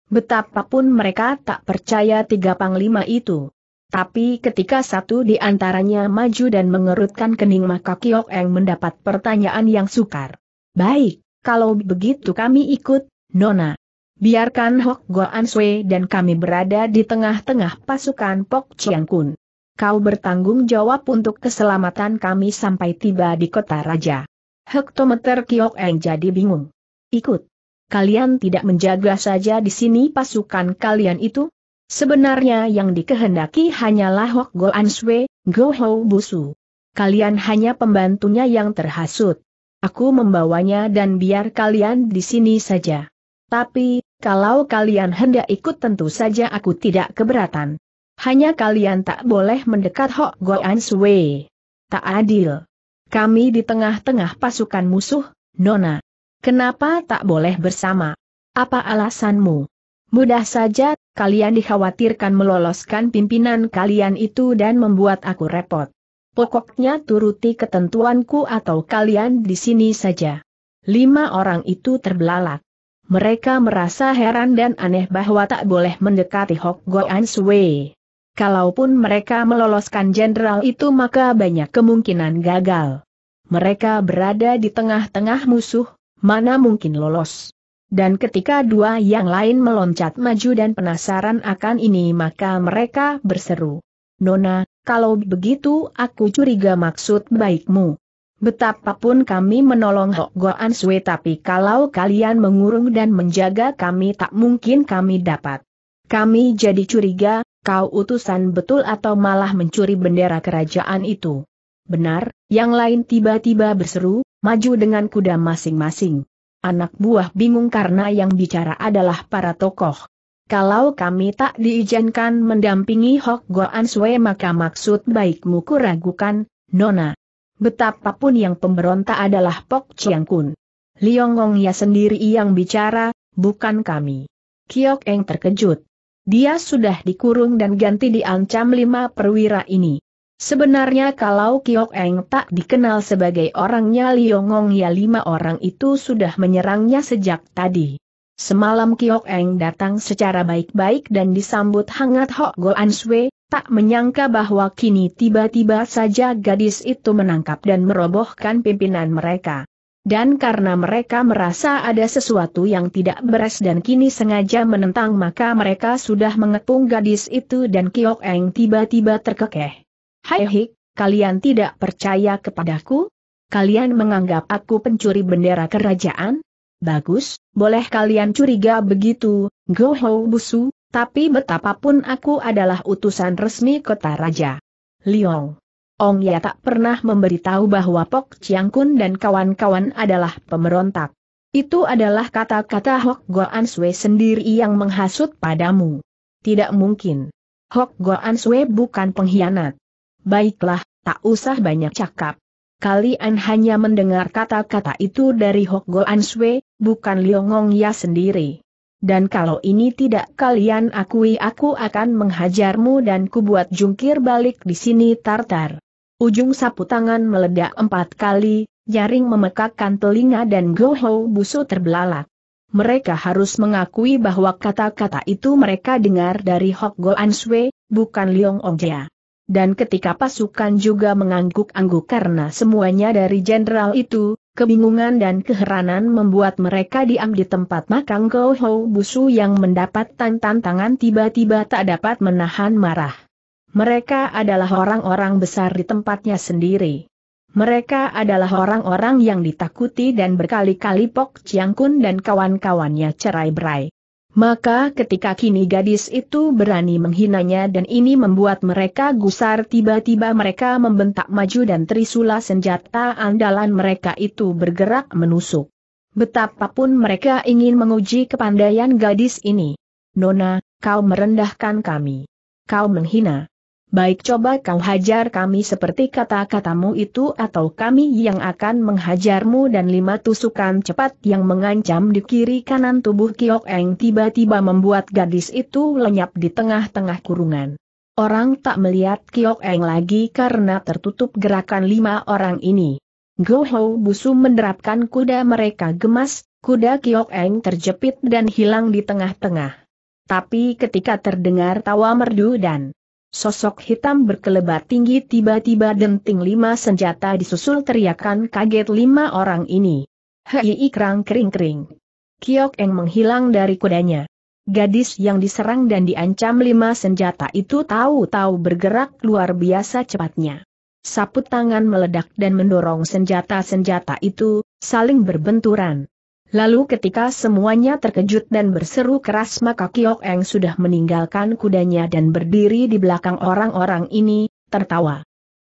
Betapapun mereka tak percaya tiga panglima itu. Tapi ketika satu di antaranya maju dan mengerutkan kening maka Kiok Eng mendapat pertanyaan yang sukar. Baik, kalau begitu kami ikut, Nona. Biarkan Hok An Sui dan kami berada di tengah-tengah pasukan Pok Chiang Kun. Kau bertanggung jawab untuk keselamatan kami sampai tiba di kota raja. Hektometer Kiok Eng jadi bingung. Ikut kalian tidak menjaga saja di sini pasukan kalian itu? Sebenarnya yang dikehendaki hanyalah Hok Go Answe, Go Ho Busu. Kalian hanya pembantunya yang terhasut. Aku membawanya dan biar kalian di sini saja. Tapi, kalau kalian hendak ikut tentu saja aku tidak keberatan. Hanya kalian tak boleh mendekat Hok An Sui. Tak adil. Kami di tengah-tengah pasukan musuh, Nona. Kenapa tak boleh bersama? Apa alasanmu? Mudah saja, kalian dikhawatirkan meloloskan pimpinan kalian itu dan membuat aku repot. Pokoknya turuti ketentuanku atau kalian di sini saja. Lima orang itu terbelalak. Mereka merasa heran dan aneh bahwa tak boleh mendekati Hok Goan Sui. Kalaupun mereka meloloskan jenderal itu maka banyak kemungkinan gagal. Mereka berada di tengah-tengah musuh, mana mungkin lolos. Dan ketika dua yang lain meloncat maju dan penasaran akan ini maka mereka berseru. Nona, kalau begitu aku curiga maksud baikmu. Betapapun kami menolong Hok Goan Sui tapi kalau kalian mengurung dan menjaga kami tak mungkin kami dapat. Kami jadi curiga, kau utusan betul atau malah mencuri bendera kerajaan itu. Benar, yang lain tiba-tiba berseru, maju dengan kuda masing-masing. Anak buah bingung karena yang bicara adalah para tokoh. Kalau kami tak diizinkan mendampingi Hok Goan Sue maka maksud baikmu kuragukan, Nona. Betapapun yang pemberontak adalah Pok Chiang Kun. Liongong ya sendiri yang bicara, bukan kami. Kiok Eng terkejut. Dia sudah dikurung dan ganti diancam lima perwira ini. Sebenarnya kalau Kiok Eng tak dikenal sebagai orangnya Liongong ya lima orang itu sudah menyerangnya sejak tadi. Semalam Kiok Eng datang secara baik-baik dan disambut hangat Hok Goan Sue, tak menyangka bahwa kini tiba-tiba saja gadis itu menangkap dan merobohkan pimpinan mereka. Dan karena mereka merasa ada sesuatu yang tidak beres dan kini sengaja menentang maka mereka sudah mengepung gadis itu dan Kiok Eng tiba-tiba terkekeh. Hai eh, hik, kalian tidak percaya kepadaku? Kalian menganggap aku pencuri bendera kerajaan? Bagus, boleh kalian curiga begitu, Goho Busu, tapi betapapun aku adalah utusan resmi kota raja. Liong. Ong Ya tak pernah memberitahu bahwa Pok Chiang Kun dan kawan-kawan adalah pemberontak. Itu adalah kata-kata Hok Goan Sui sendiri yang menghasut padamu. Tidak mungkin. Hok Goan Sui bukan pengkhianat. Baiklah, tak usah banyak cakap. Kalian hanya mendengar kata-kata itu dari Hok Go Answe, bukan Liongong Ya sendiri. Dan kalau ini tidak kalian akui aku akan menghajarmu dan kubuat jungkir balik di sini tartar. Ujung sapu tangan meledak empat kali, nyaring memekakkan telinga dan goho busu terbelalak. Mereka harus mengakui bahwa kata-kata itu mereka dengar dari Hok Go Answe, bukan Liong ya dan ketika pasukan juga mengangguk-angguk karena semuanya dari jenderal itu, kebingungan dan keheranan membuat mereka diam di tempat makang Kau Busu yang mendapat tantangan tiba-tiba tak dapat menahan marah. Mereka adalah orang-orang besar di tempatnya sendiri. Mereka adalah orang-orang yang ditakuti dan berkali-kali Pok Chiang Kun dan kawan-kawannya cerai-berai. Maka ketika kini gadis itu berani menghinanya dan ini membuat mereka gusar tiba-tiba mereka membentak maju dan trisula senjata andalan mereka itu bergerak menusuk. Betapapun mereka ingin menguji kepandaian gadis ini. Nona, kau merendahkan kami. Kau menghina baik coba kau hajar kami seperti kata-katamu itu atau kami yang akan menghajarmu dan lima tusukan cepat yang mengancam di kiri kanan tubuh Kiok Eng tiba-tiba membuat gadis itu lenyap di tengah-tengah kurungan. Orang tak melihat Kiok Eng lagi karena tertutup gerakan lima orang ini. Goho Busu menerapkan kuda mereka gemas, kuda Kiok Eng terjepit dan hilang di tengah-tengah. Tapi ketika terdengar tawa merdu dan Sosok hitam berkelebat tinggi tiba-tiba denting lima senjata disusul teriakan kaget lima orang ini. Hei ikrang kering-kering. Kiok Eng menghilang dari kudanya. Gadis yang diserang dan diancam lima senjata itu tahu-tahu bergerak luar biasa cepatnya. Saput tangan meledak dan mendorong senjata-senjata itu, saling berbenturan. Lalu ketika semuanya terkejut dan berseru keras maka Kiok Eng sudah meninggalkan kudanya dan berdiri di belakang orang-orang ini, tertawa.